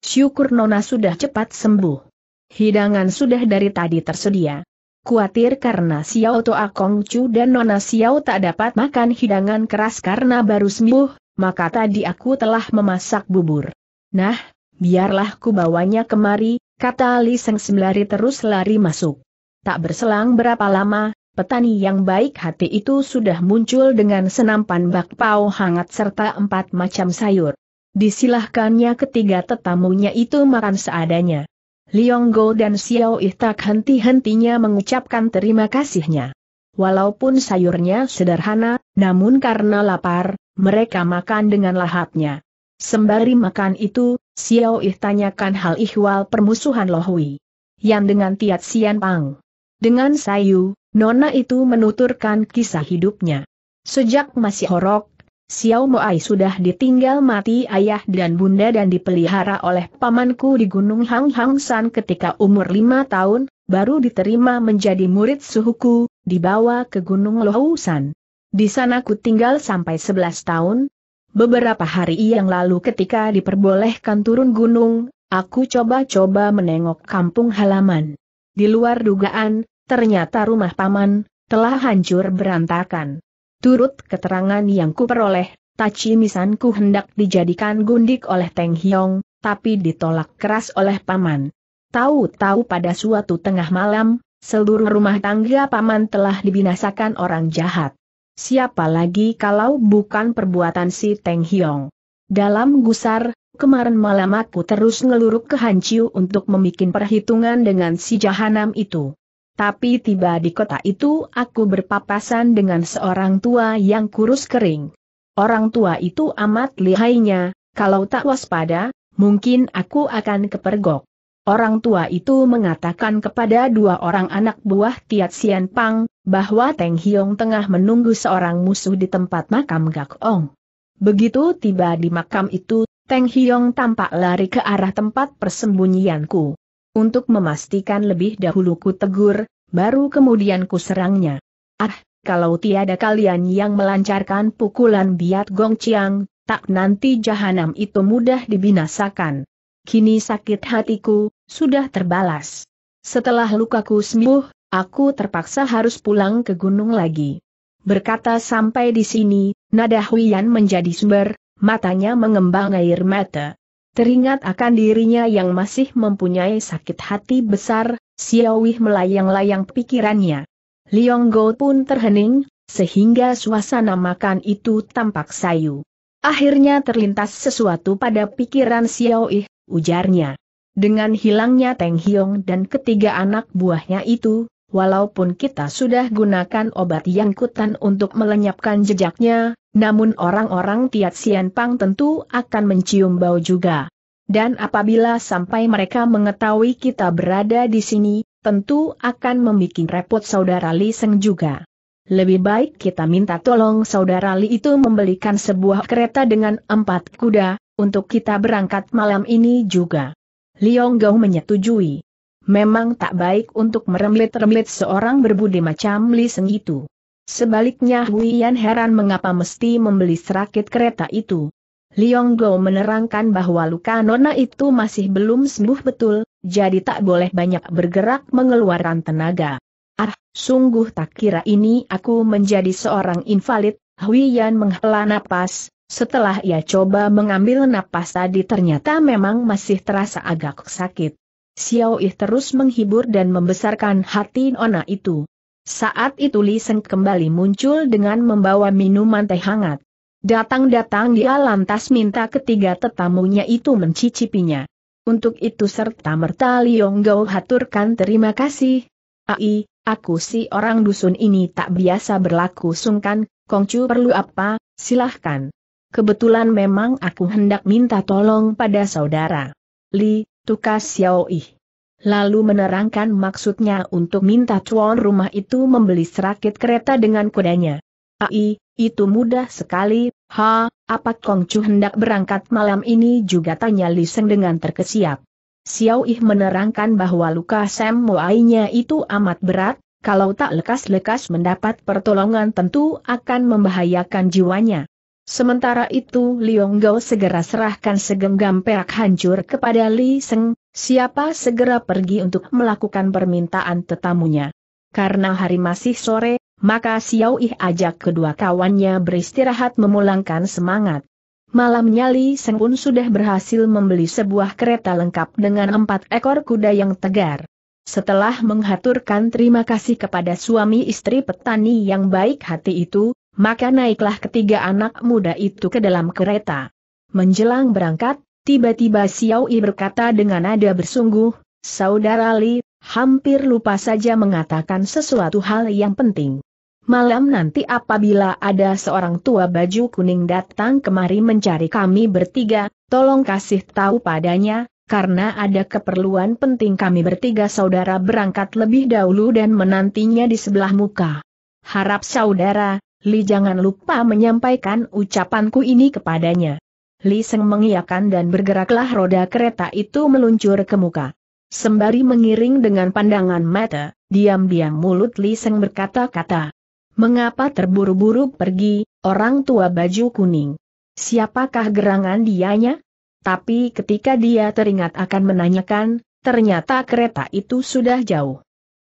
Syukur Nona sudah cepat sembuh. Hidangan sudah dari tadi tersedia. Kuatir karena Xiao Toa Kong Chu dan Nona Xiao tak dapat makan hidangan keras karena baru sembuh, maka tadi aku telah memasak bubur. Nah, biarlah ku bawanya kemari, kata Li Seng sembari terus lari masuk. Tak berselang berapa lama, petani yang baik hati itu sudah muncul dengan senapan bakpao hangat serta empat macam sayur. Disilahkannya ketiga tetamunya itu makan seadanya. Liong Go dan Xiao Ih tak henti-hentinya mengucapkan terima kasihnya. Walaupun sayurnya sederhana, namun karena lapar, mereka makan dengan lahapnya. Sembari makan itu, Xiao Ih tanyakan hal ihwal permusuhan Lohui. Yang dengan Tiat Sian Pang. Dengan sayu, Nona itu menuturkan kisah hidupnya. Sejak masih horok, Xiao Moai sudah ditinggal mati ayah dan bunda dan dipelihara oleh pamanku di Gunung Hang Hang San ketika umur lima tahun, baru diterima menjadi murid suhuku, dibawa ke Gunung Lohou San. Di sana ku tinggal sampai sebelas tahun. Beberapa hari yang lalu ketika diperbolehkan turun gunung, aku coba-coba menengok kampung halaman. Di luar dugaan, ternyata rumah paman, telah hancur berantakan. Turut keterangan yang kuperoleh, taci misanku hendak dijadikan gundik oleh Teng Hiong, tapi ditolak keras oleh paman. Tahu-tahu pada suatu tengah malam, seluruh rumah tangga paman telah dibinasakan orang jahat. Siapa lagi kalau bukan perbuatan si Teng Hiong? Dalam gusar, kemarin malam aku terus ngeluruk ke Hanciu untuk memikin perhitungan dengan si jahanam itu. Tapi tiba di kota itu aku berpapasan dengan seorang tua yang kurus kering. Orang tua itu amat lihainya, kalau tak waspada, mungkin aku akan kepergok. Orang tua itu mengatakan kepada dua orang anak buah Tiat Sian Pang, bahwa Teng Hiong tengah menunggu seorang musuh di tempat makam Gak Ong. Begitu tiba di makam itu, Teng Hiong tampak lari ke arah tempat persembunyianku. Untuk memastikan lebih dahulu ku tegur, baru kemudian ku serangnya. Ah, kalau tiada kalian yang melancarkan pukulan biat Gong Chiang, tak nanti jahanam itu mudah dibinasakan. Kini sakit hatiku, sudah terbalas. Setelah lukaku sembuh, aku terpaksa harus pulang ke gunung lagi. Berkata sampai di sini, nada Huyan menjadi sumber, matanya mengembang air mata. Teringat akan dirinya yang masih mempunyai sakit hati besar, Xiaowih melayang-layang pikirannya. Liong Go pun terhening, sehingga suasana makan itu tampak sayu. Akhirnya terlintas sesuatu pada pikiran Xiaowih, ujarnya. Dengan hilangnya Teng Hiong dan ketiga anak buahnya itu, Walaupun kita sudah gunakan obat yang kutan untuk melenyapkan jejaknya, namun orang-orang Tiat Sian Pang tentu akan mencium bau juga. Dan apabila sampai mereka mengetahui kita berada di sini, tentu akan membuat repot saudara Li Seng juga. Lebih baik kita minta tolong saudara Li itu membelikan sebuah kereta dengan empat kuda, untuk kita berangkat malam ini juga. Liong Gao menyetujui. Memang tak baik untuk meremlet-remlet seorang berbudi macam Li Seng itu. Sebaliknya Yan heran mengapa mesti membeli serakit kereta itu. Liong Go menerangkan bahwa luka Nona itu masih belum sembuh betul, jadi tak boleh banyak bergerak mengeluarkan tenaga. Ah, sungguh tak kira ini aku menjadi seorang invalid, Yan menghela napas, setelah ia coba mengambil napas tadi ternyata memang masih terasa agak sakit. Xiao Yi terus menghibur dan membesarkan hati Nona itu. Saat itu Li Seng kembali muncul dengan membawa minuman teh hangat. Datang-datang dia lantas minta ketiga tetamunya itu mencicipinya. Untuk itu serta merta Liong Gao haturkan terima kasih. Ai, aku si orang dusun ini tak biasa berlaku sungkan, Kongcu perlu apa, silahkan. Kebetulan memang aku hendak minta tolong pada saudara. Li, Tukas Xiao Yi. Lalu menerangkan maksudnya untuk minta cuan rumah itu membeli serakit kereta dengan kudanya. Ai, itu mudah sekali, ha, apa Kong hendak berangkat malam ini juga tanya Li Seng dengan terkesiap. Xiao Yi menerangkan bahwa luka Sam Moainya itu amat berat, kalau tak lekas-lekas mendapat pertolongan tentu akan membahayakan jiwanya. Sementara itu Liong Gao segera serahkan segenggam perak hancur kepada Li Seng, siapa segera pergi untuk melakukan permintaan tetamunya. Karena hari masih sore, maka Xiao Yi ajak kedua kawannya beristirahat memulangkan semangat. Malamnya Li Seng pun sudah berhasil membeli sebuah kereta lengkap dengan empat ekor kuda yang tegar. Setelah menghaturkan terima kasih kepada suami istri petani yang baik hati itu, maka naiklah ketiga anak muda itu ke dalam kereta. Menjelang berangkat, tiba-tiba Xiao Yi berkata dengan nada bersungguh, Saudara Li, hampir lupa saja mengatakan sesuatu hal yang penting. Malam nanti apabila ada seorang tua baju kuning datang kemari mencari kami bertiga, tolong kasih tahu padanya, karena ada keperluan penting kami bertiga saudara berangkat lebih dahulu dan menantinya di sebelah muka. Harap saudara, Li jangan lupa menyampaikan ucapanku ini kepadanya. Li Seng mengiakan dan bergeraklah roda kereta itu meluncur ke muka. Sembari mengiring dengan pandangan mata, diam-diam mulut Li Seng berkata-kata. Mengapa terburu-buru pergi, orang tua baju kuning? Siapakah gerangan dianya? Tapi ketika dia teringat akan menanyakan, ternyata kereta itu sudah jauh.